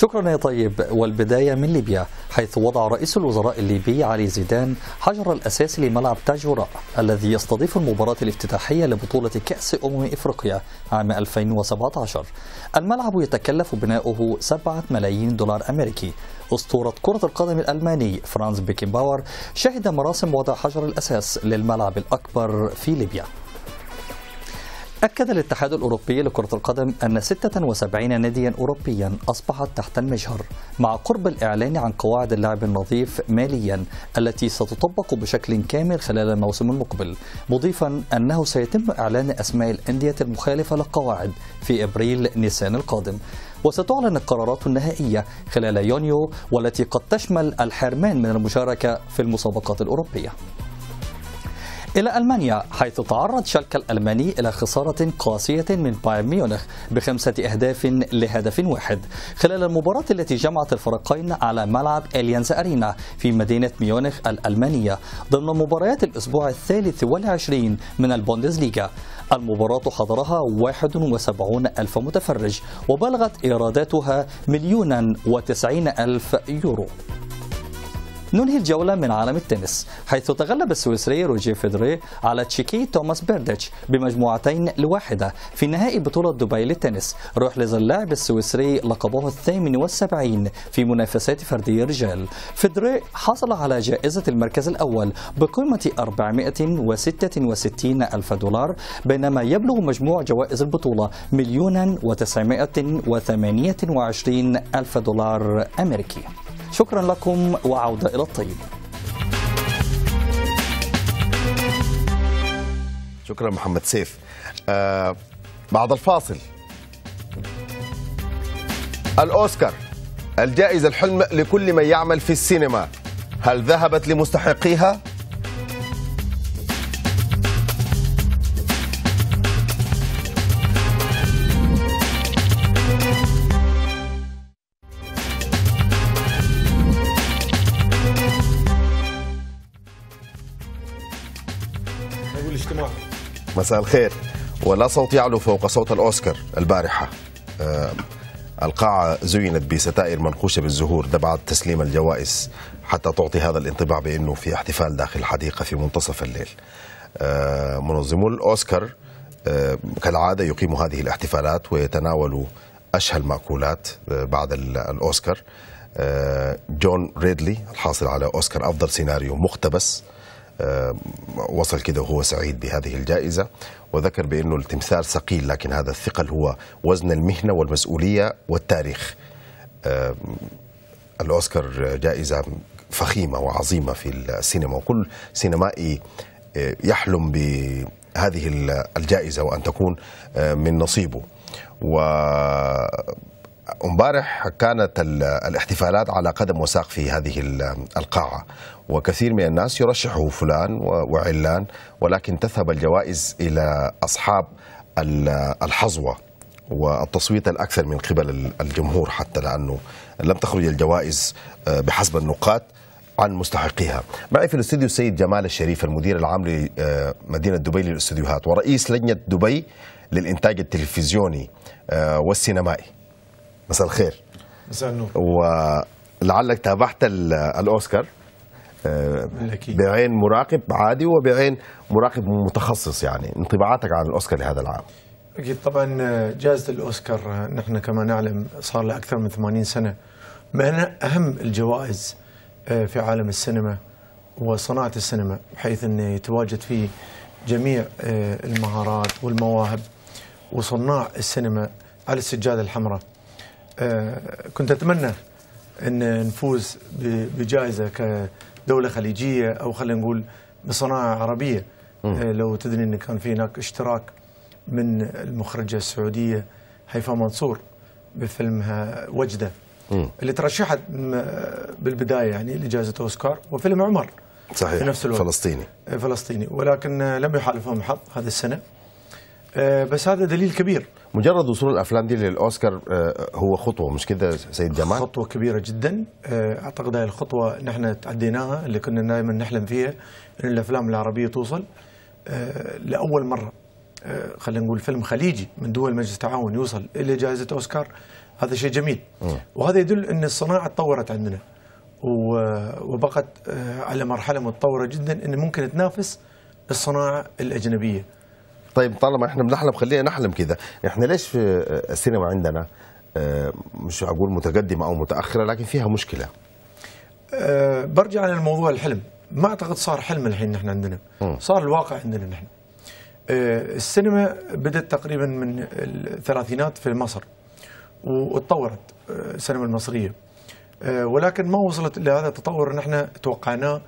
شكرا يا طيب والبداية من ليبيا حيث وضع رئيس الوزراء الليبي علي زيدان حجر الأساس لملعب تاجوراء الذي يستضيف المباراة الافتتاحية لبطولة كأس أمم إفريقيا عام 2017 الملعب يتكلف بناؤه 7 ملايين دولار أمريكي أسطورة كرة القدم الألماني فرانز بيكنباور شهد مراسم وضع حجر الأساس للملعب الأكبر في ليبيا أكد الاتحاد الأوروبي لكرة القدم أن 76 ناديا أوروبيا أصبحت تحت المجهر مع قرب الإعلان عن قواعد اللعب النظيف ماليا التي ستطبق بشكل كامل خلال الموسم المقبل مضيفا أنه سيتم إعلان أسماء الأندية المخالفة للقواعد في أبريل نيسان القادم وستعلن القرارات النهائية خلال يونيو والتي قد تشمل الحرمان من المشاركة في المسابقات الأوروبية إلى ألمانيا حيث تعرض شالكا الألماني إلى خسارة قاسية من بايرن ميونخ بخمسة أهداف لهدف واحد خلال المباراة التي جمعت الفريقين على ملعب أليانز أرينا في مدينة ميونخ الألمانية ضمن مباريات الأسبوع الثالث والعشرين من البوندسليغا المباراة حضرها 71 ألف متفرج وبلغت إيراداتها مليونا وتسعين ألف يورو ننهي الجولة من عالم التنس حيث تغلب السويسري روجيه فيدري على تشيكي توماس بيرديتش بمجموعتين لواحدة في نهائي بطولة دبي للتنس رحلز اللاعب السويسري لقبه الثامن والسبعين في منافسات فردي الرجال فيدري حصل على جائزة المركز الأول بقيمة 466 ألف دولار بينما يبلغ مجموع جوائز البطولة مليونا و928 ألف دولار أمريكي شكرا لكم وعودة إلى الطيب شكرا محمد سيف آه بعد الفاصل الأوسكار الجائزة الحلم لكل من يعمل في السينما هل ذهبت لمستحقيها؟ مساء الخير ولا صوت يعلو فوق صوت الأوسكار البارحة آه، القاعة زينت بستائر منقوشة بالزهور ده بعد تسليم الجوائز حتى تعطي هذا الانطباع بأنه في احتفال داخل الحديقة في منتصف الليل آه، منظمو الأوسكار آه، كالعادة يقيموا هذه الاحتفالات ويتناولوا أشهى المأكولات بعد الأوسكار جون ريدلي الحاصل على أوسكار أفضل سيناريو مقتبس آه، وصل كده وهو سعيد بهذه الجائزة وذكر بأنه التمثال ثقيل لكن هذا الثقل هو وزن المهنة والمسؤولية والتاريخ آه، الأوسكار جائزة فخيمة وعظيمة في السينما وكل سينمائي آه، يحلم بهذه الجائزة وأن تكون من نصيبه و امبارح كانت الاحتفالات على قدم وساق في هذه القاعة وكثير من الناس يرشحه فلان وعلان ولكن تذهب الجوائز إلى أصحاب الحظوة والتصويت الأكثر من قبل الجمهور حتى لأنه لم تخرج الجوائز آه، بحسب النقاط عن مستحقيها معي في الاستوديو السيد جمال الشريف المدير العام لمدينة آه، دبي للاستوديوهات ورئيس لجنة دبي للإنتاج التلفزيوني آه، والسينمائي مساء الخير مساء النور ولعلك تابعت الأوسكار بعين مراقب عادي وبعين مراقب متخصص يعني انطباعاتك عن الاوسكار لهذا العام اكيد طبعا آه، جائزه الاوسكار آه، نحن كما نعلم صار لها اكثر من 80 سنه من اهم الجوائز آه، في عالم السينما وصناعه السينما بحيث انه يتواجد فيه جميع المهارات والمواهب وصناع السينما على السجاده الحمراء كنت اتمنى ان نفوز بجائزه ك دوله خليجيه او خلينا نقول بصناعه عربيه آه، لو تدري ان كان في هناك اشتراك من المخرجه السعوديه هيفاء منصور بفيلمها وجده اللي ترشحت آه، بالبدايه يعني لجائزه اوسكار وفيلم عمر صحيح في نفس الوقت فلسطيني آه، فلسطيني ولكن لم يحالفهم حظ هذه السنه آه، بس هذا دليل كبير مجرد وصول الافلام دي للاوسكار آه، هو خطوه مش كده سيد جمال خطوه كبيره جدا آه، اعتقد هاي الخطوه نحن تعديناها اللي كنا دائما نحلم فيها ان الافلام العربيه توصل لاول مره خلينا نقول فيلم خليجي من دول مجلس التعاون يوصل الى جائزه اوسكار هذا شيء جميل وهذا يدل ان الصناعه تطورت عندنا وبقت على مرحله متطوره جدا ان ممكن تنافس الصناعه الاجنبيه طيب طالما احنا بنحلم خلينا نحلم كده احنا ليش في آه، السينما عندنا آه، مش اقول متقدمه او متاخره لكن فيها مشكله أه برجع للموضوع الحلم ما اعتقد صار حلم الحين نحن عندنا م. صار الواقع عندنا نحن أه السينما بدات تقريبا من الثلاثينات في مصر وتطورت آه، السينما المصريه أه ولكن ما وصلت الى هذا التطور اللي احنا توقعناه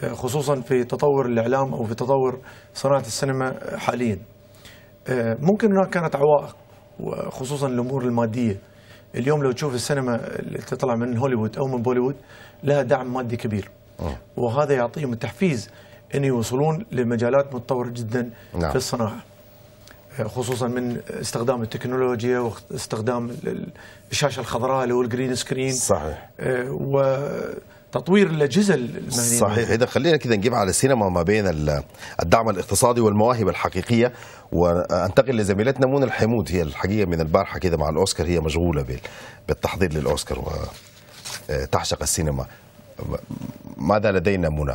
آه، خصوصا في تطور الاعلام او في تطور صناعه السينما حاليا. آه، ممكن هناك كانت عوائق وخصوصا الامور الماديه. اليوم لو تشوف السينما اللي تطلع من هوليوود او من بوليوود لها دعم مادي كبير. آه. وهذا يعطيهم التحفيز ان يوصلون لمجالات متطوره جدا في نعم. الصناعه. خصوصا من استخدام التكنولوجيا واستخدام الشاشه الخضراء اللي هو الجرين سكرين صحيح تطوير الاجهزه المهنيه صحيح اذا خلينا كذا نجيب على السينما ما بين الدعم الاقتصادي والمواهب الحقيقيه وانتقل لزميلتنا منى الحمود هي الحقيقه من البارحه كذا مع الاوسكار هي مشغوله بالتحضير للاوسكار وتعشق آه، السينما ماذا لدينا منى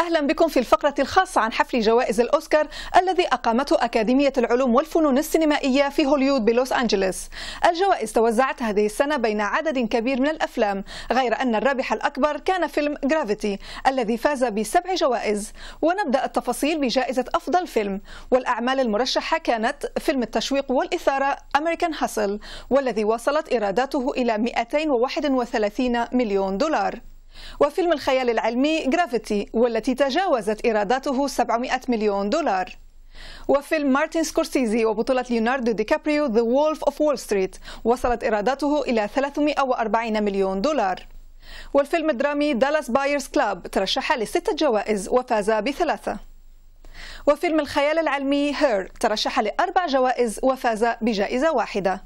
أهلا بكم في الفقرة الخاصة عن حفل جوائز الأوسكار الذي أقامته أكاديمية العلوم والفنون السينمائية في هوليود بلوس أنجلوس الجوائز توزعت هذه السنة بين عدد كبير من الأفلام غير أن الرابح الأكبر كان فيلم جرافيتي الذي فاز بسبع جوائز ونبدأ التفاصيل بجائزة أفضل فيلم والأعمال المرشحة كانت فيلم التشويق والإثارة أمريكان هاسل والذي وصلت إيراداته إلى 231 مليون دولار وفيلم الخيال العلمي جرافيتي والتي تجاوزت إيراداته 700 مليون دولار وفيلم مارتن سكورسيزي وبطولة ليوناردو دي كابريو The Wolf of Wall Street وصلت إيراداته إلى 340 مليون دولار والفيلم الدرامي دالاس بايرز كلاب ترشح لستة جوائز وفاز بثلاثة وفيلم الخيال العلمي هير ترشح لأربع جوائز وفاز بجائزة واحدة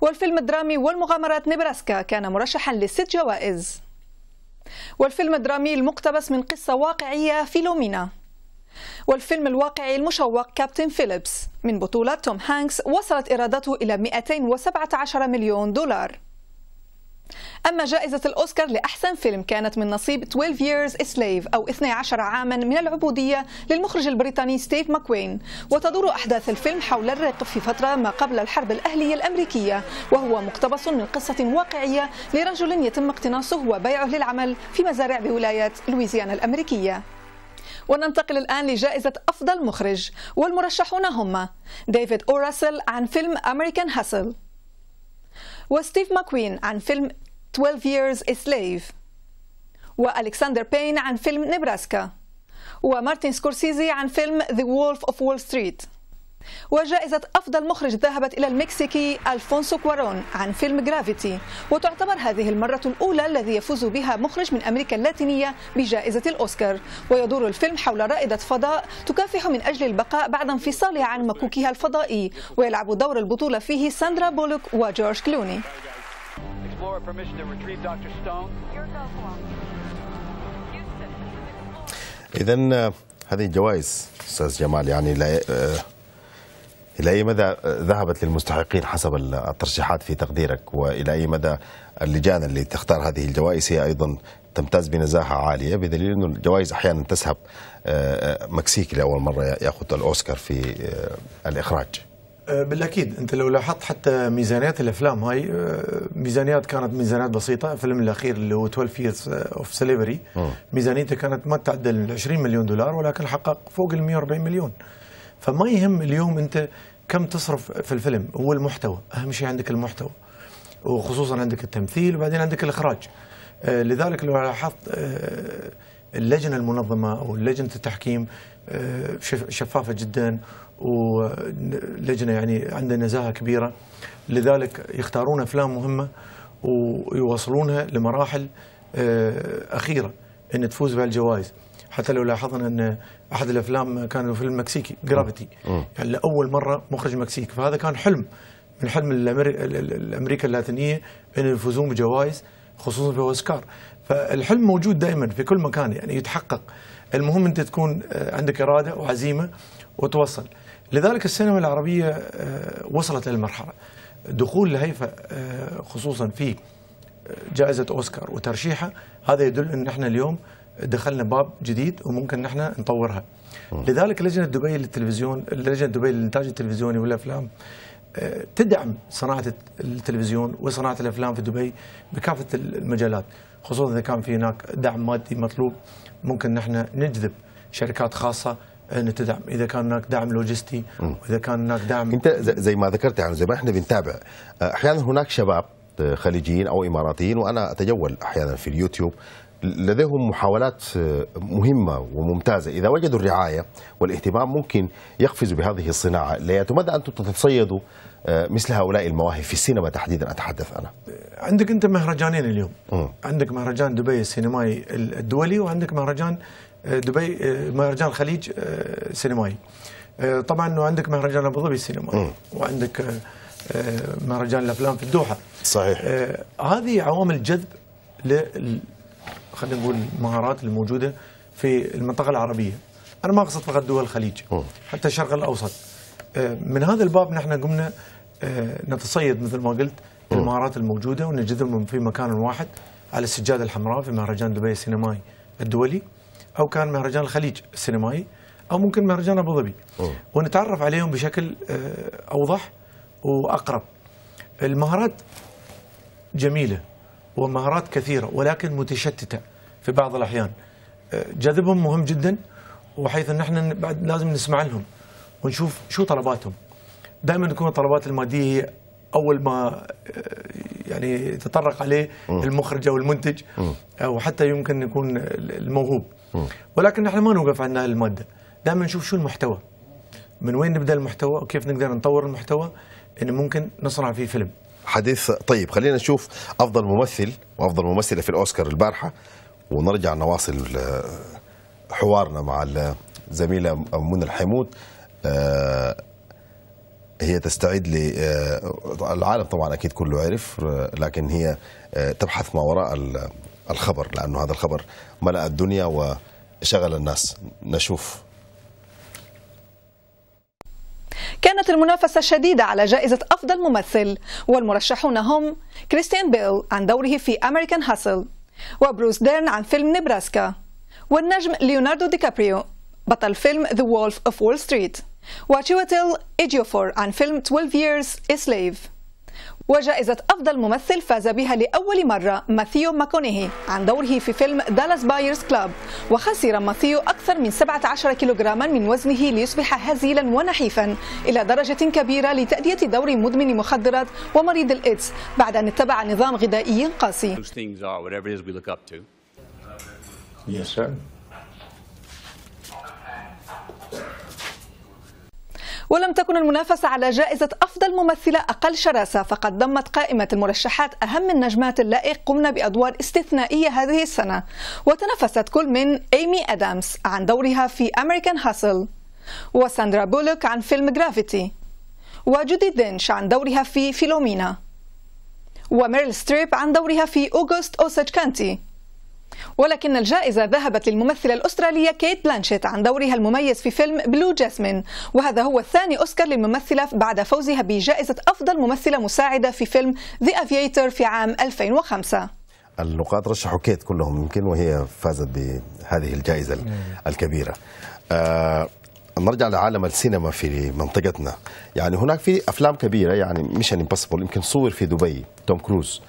والفيلم الدرامي والمغامرات نبراسكا كان مرشحا لست جوائز والفيلم الدرامي المقتبس من قصة واقعية فيلومينا والفيلم الواقعي المشوق كابتن فيليبس من بطولة توم هانكس وصلت إيرادته إلى 217 مليون دولار أما جائزة الأوسكار لأحسن فيلم كانت من نصيب 12 Years a Slave أو 12 عاما من العبودية للمخرج البريطاني ستيف ماكوين وتدور أحداث الفيلم حول الرق في فترة ما قبل الحرب الأهلية الأمريكية وهو مقتبس من قصة واقعية لرجل يتم اقتناصه وبيعه للعمل في مزارع بولاية لويزيانا الأمريكية وننتقل الآن لجائزة أفضل مخرج والمرشحون هم ديفيد أوراسل عن فيلم أمريكان هاسل وستيف ماكوين عن فيلم 12 Years a Slave وألكسندر بين عن فيلم نبراسكا ومارتن سكورسيزي عن فيلم The Wolf of Wall Street وجائزة أفضل مخرج ذهبت إلى المكسيكي ألفونسو كوارون عن فيلم جرافيتي وتعتبر هذه المرة الأولى الذي يفوز بها مخرج من أمريكا اللاتينية بجائزة الأوسكار ويدور الفيلم حول رائدة فضاء تكافح من أجل البقاء بعد انفصالها عن مكوكها الفضائي ويلعب دور البطولة فيه ساندرا بولوك وجورج كلوني إذا آه، هذه جوائز أستاذ جمال يعني لا آه، إلى أي مدى ذهبت للمستحقين حسب الترشيحات في تقديرك وإلى أي مدى اللجان اللي تختار هذه الجوائز هي أيضا تمتاز بنزاهة عالية بدليل أنه الجوائز أحيانا تسحب آه، آه، مكسيكي لأول مرة يأخذ الأوسكار في آه، الإخراج بالأكيد أنت لو لاحظت حتى ميزانيات الأفلام هاي ميزانيات كانت ميزانيات بسيطة الفيلم الأخير اللي هو 12 Years of Slavery ميزانيته كانت ما تعدل 20 مليون دولار ولكن حقق فوق ال 140 مليون فما يهم اليوم أنت كم تصرف في الفيلم هو المحتوى اهم شيء عندك المحتوى وخصوصا عندك التمثيل وبعدين عندك الاخراج آه، لذلك لو لاحظت آه، اللجنه المنظمه او لجنه التحكيم آه، شفافه جدا ولجنه يعني عندها نزاهه كبيره لذلك يختارون افلام مهمه ويوصلونها لمراحل اخيره ان تفوز بهالجوائز حتى لو لاحظنا ان احد الافلام كان فيلم مكسيكي جرافيتي يعني لاول مره مخرج مكسيك فهذا كان حلم من حلم الامريكا اللاتينيه ان يفوزون بجوائز خصوصا في اوسكار فالحلم موجود دائما في كل مكان يعني يتحقق المهم انت تكون آه، عندك اراده وعزيمه وتوصل لذلك السينما العربيه آه، وصلت للمرحله دخول الهيفا آه، خصوصا في جائزه اوسكار وترشيحها هذا يدل ان احنا اليوم دخلنا باب جديد وممكن نحن نطورها لذلك لجنه دبي للتلفزيون لجنه دبي للانتاج التلفزيوني والافلام آه، تدعم صناعه التلفزيون وصناعه الافلام في دبي بكافه المجالات خصوصا اذا كان في هناك دعم مادي مطلوب ممكن نحن نجذب شركات خاصه آه، ان تدعم اذا كان هناك دعم لوجستي واذا كان هناك دعم انت زي ما ذكرت يعني زي ما احنا بنتابع آه، احيانا هناك شباب خليجيين او اماراتيين وانا اتجول احيانا في اليوتيوب لديهم محاولات آه، مهمة وممتازة إذا وجدوا الرعاية والاهتمام ممكن يقفزوا بهذه الصناعة يتمدى أنتم تتصيدوا آه، مثل هؤلاء المواهب في السينما تحديدا أتحدث أنا عندك أنت مهرجانين اليوم م. عندك مهرجان دبي السينمائي الدولي وعندك مهرجان آه، دبي مهرجان الخليج السينمائي طبعا عندك مهرجان ابو ظبي السينمائي وعندك مهرجان الافلام في الدوحه صحيح هذه عوامل جذب خلينا نقول المهارات الموجوده في المنطقه العربيه انا ما اقصد فقط دول الخليج حتى الشرق الاوسط آه، من هذا الباب نحن قمنا آه، نتصيد مثل ما قلت المهارات الموجوده ونجذبهم في مكان واحد على السجاده الحمراء في مهرجان دبي السينمائي الدولي او كان مهرجان الخليج السينمائي او ممكن مهرجان ابو ظبي ونتعرف عليهم بشكل آه، اوضح واقرب المهارات جميله ومهارات كثيره ولكن متشتته في بعض الأحيان جذبهم مهم جدا وحيث أن احنا بعد لازم نسمع لهم ونشوف شو طلباتهم دائما تكون الطلبات المادية هي أول ما يعني يتطرق عليه المخرج أو المنتج أو حتى يمكن يكون الموهوب ولكن احنا ما نوقف عند المادة دائما نشوف شو المحتوى من وين نبدأ المحتوى وكيف نقدر نطور المحتوى أنه ممكن نصنع فيه فيلم حديث طيب خلينا نشوف افضل ممثل وافضل ممثله في الاوسكار البارحه ونرجع نواصل آه، حوارنا مع الزميلة منى الحيموت آه، هي تستعيد ل آه، العالم طبعا اكيد كله عرف لكن هي تبحث ما وراء الخبر لانه هذا الخبر ملأ الدنيا وشغل الناس نشوف كانت المنافسة شديدة على جائزة أفضل ممثل والمرشحون هم كريستيان بيل عن دوره في أمريكان هاسل وبروس ديرن عن فيلم نبراسكا والنجم ليوناردو دي كابريو بطل فيلم The Wolf of Wall Street وتشواتيل إيجيوفور عن فيلم 12 Years a Slave وجائزة أفضل ممثل فاز بها لأول مرة ماثيو ماكونيهي عن دوره في فيلم دالاس بايرز كلاب وخسر ماثيو أكثر من 17 كيلوغراما من وزنه ليصبح هزيلا ونحيفا إلى درجة كبيرة لتأدية دور مدمن مخدرات ومريض الإيدز بعد أن اتبع نظام غذائي قاسي. Yes, sir. ولم تكن المنافسة على جائزة أفضل ممثلة أقل شراسة فقد ضمت قائمة المرشحات أهم النجمات اللائق قمن بأدوار استثنائية هذه السنة وتنافست كل من إيمي أدامس عن دورها في أمريكان هاسل وساندرا بولوك عن فيلم جرافيتي وجودي دينش عن دورها في فيلومينا وميريل ستريب عن دورها في أوغوست أوسج كانتي ولكن الجائزة ذهبت للممثلة الأسترالية كيت بلانشيت عن دورها المميز في فيلم بلو جاسمين وهذا هو الثاني أوسكار للممثلة بعد فوزها بجائزة أفضل ممثلة مساعدة في فيلم ذا أفييتر في عام 2005 النقاط رشحوا كيت كلهم يمكن وهي فازت بهذه الجائزة الكبيرة آه نرجع لعالم السينما في منطقتنا يعني هناك في افلام كبيره يعني مش امبوسيبل يمكن صور في دبي توم كروز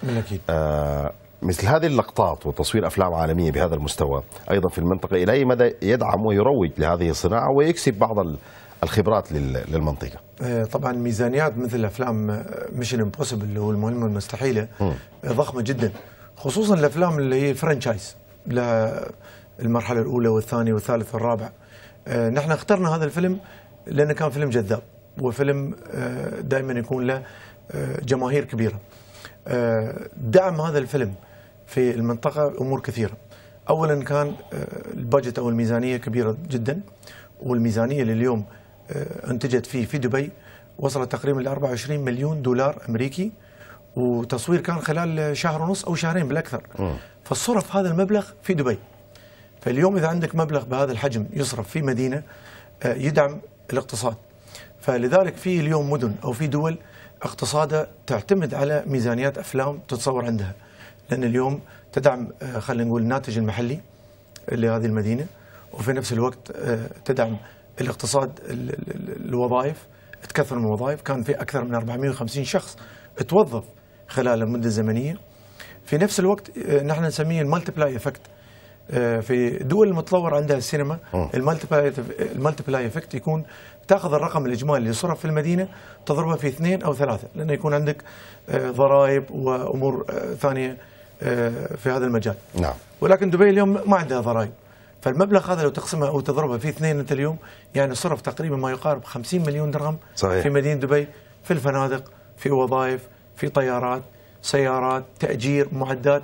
آه مثل هذه اللقطات وتصوير افلام عالميه بهذا المستوى ايضا في المنطقه الى اي مدى يدعم ويروج لهذه الصناعه ويكسب بعض الخبرات للمنطقه آه، طبعا ميزانيات مثل افلام ميشن آه، امبوسيبل اللي هو المهمه المستحيله م. آه، ضخمه جدا خصوصا الافلام اللي هي الفرنشايز للمرحله الاولى والثانيه والثالث والرابع نحن اخترنا هذا الفيلم لانه كان فيلم جذاب وفيلم دائما يكون له جماهير كبيره دعم هذا الفيلم في المنطقة أمور كثيرة أولا كان آه، البجت أو الميزانية كبيرة جدا والميزانية اللي اليوم آه، أنتجت فيه في دبي وصلت تقريبا ل 24 مليون دولار أمريكي وتصوير كان خلال شهر ونص أو شهرين بالأكثر فصرف هذا المبلغ في دبي فاليوم إذا عندك مبلغ بهذا الحجم يصرف في مدينة آه، يدعم الاقتصاد فلذلك في اليوم مدن أو في دول اقتصادها تعتمد على ميزانيات أفلام تتصور عندها لان اليوم تدعم آه، خلينا نقول الناتج المحلي لهذه المدينه وفي نفس الوقت آه، تدعم الاقتصاد الوظائف تكثر من الوظائف كان في اكثر من 450 شخص توظف خلال المده الزمنيه في نفس الوقت آه، نحن نسميه المالتبلاي افكت في الدول المتطوره عندها السينما المالتبلاي المالتيبلاي افكت يكون تاخذ الرقم الاجمالي اللي صرف في المدينه تضربه في اثنين او ثلاثه لانه يكون عندك ضرائب وامور ثانيه آه، في هذا المجال نعم ولكن دبي اليوم ما عندها ضرائب فالمبلغ هذا لو تقسمه او تضربه في اثنين انت اليوم يعني صرف تقريبا ما يقارب 50 مليون درهم صحيح. في مدينه دبي في الفنادق في وظائف في طيارات سيارات تاجير معدات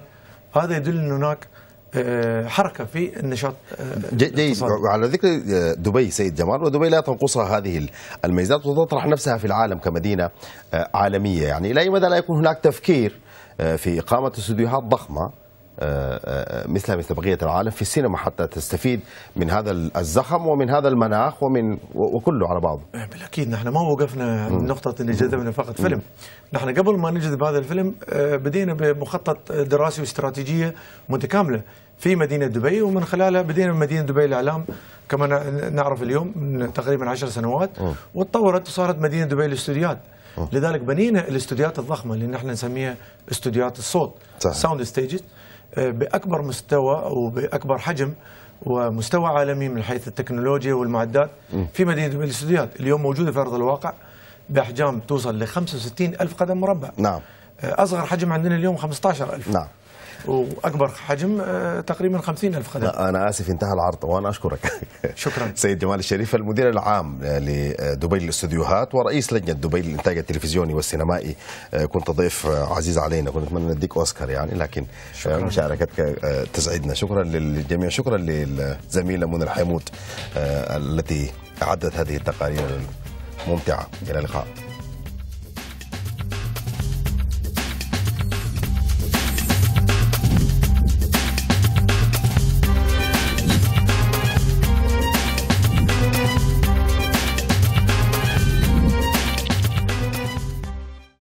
هذا يدل ان هناك آه، حركه في النشاط آه، جيد وعلى ذكر دبي سيد جمال ودبي لا تنقصها هذه الميزات وتطرح نفسها في العالم كمدينه عالميه يعني الى اي مدى لا يكون هناك تفكير آه، في إقامة استديوهات ضخمة آه، آه، مثلها مثل بقية العالم في السينما حتى تستفيد من هذا الزخم ومن هذا المناخ ومن وكله على بعضه إيه، بالأكيد نحن ما وقفنا عند نقطة اللي جذبنا فقط فيلم نحن قبل ما نجذب هذا الفيلم بدينا بمخطط دراسي واستراتيجية متكاملة في مدينة دبي ومن خلالها بدينا من مدينة دبي الإعلام كما نعرف اليوم من تقريبا عشر سنوات وتطورت وصارت مدينة دبي الاستوديوهات أوه. لذلك بنينا الاستوديوهات الضخمه اللي نحن نسميها استوديوهات الصوت ساوند آه، ستيجز باكبر مستوى وباكبر حجم ومستوى عالمي من حيث التكنولوجيا والمعدات في مدينه الاستوديوهات اليوم موجوده في ارض الواقع باحجام توصل ل 65 الف قدم مربع نعم آه، اصغر حجم عندنا اليوم الف نعم واكبر حجم آه، تقريبا 50 الف خدم لا انا اسف انتهى العرض وانا اشكرك شكرا سيد جمال الشريف المدير العام لدبي للاستديوهات ورئيس لجنه دبي للانتاج التلفزيوني والسينمائي آه، كنت ضيف آه، عزيز علينا كنت اتمنى نديك اوسكار يعني لكن شكراً. مشاركتك تسعدنا شكرا للجميع شكرا للزميله منى الحيموت التي اعدت هذه التقارير الممتعه الى اللقاء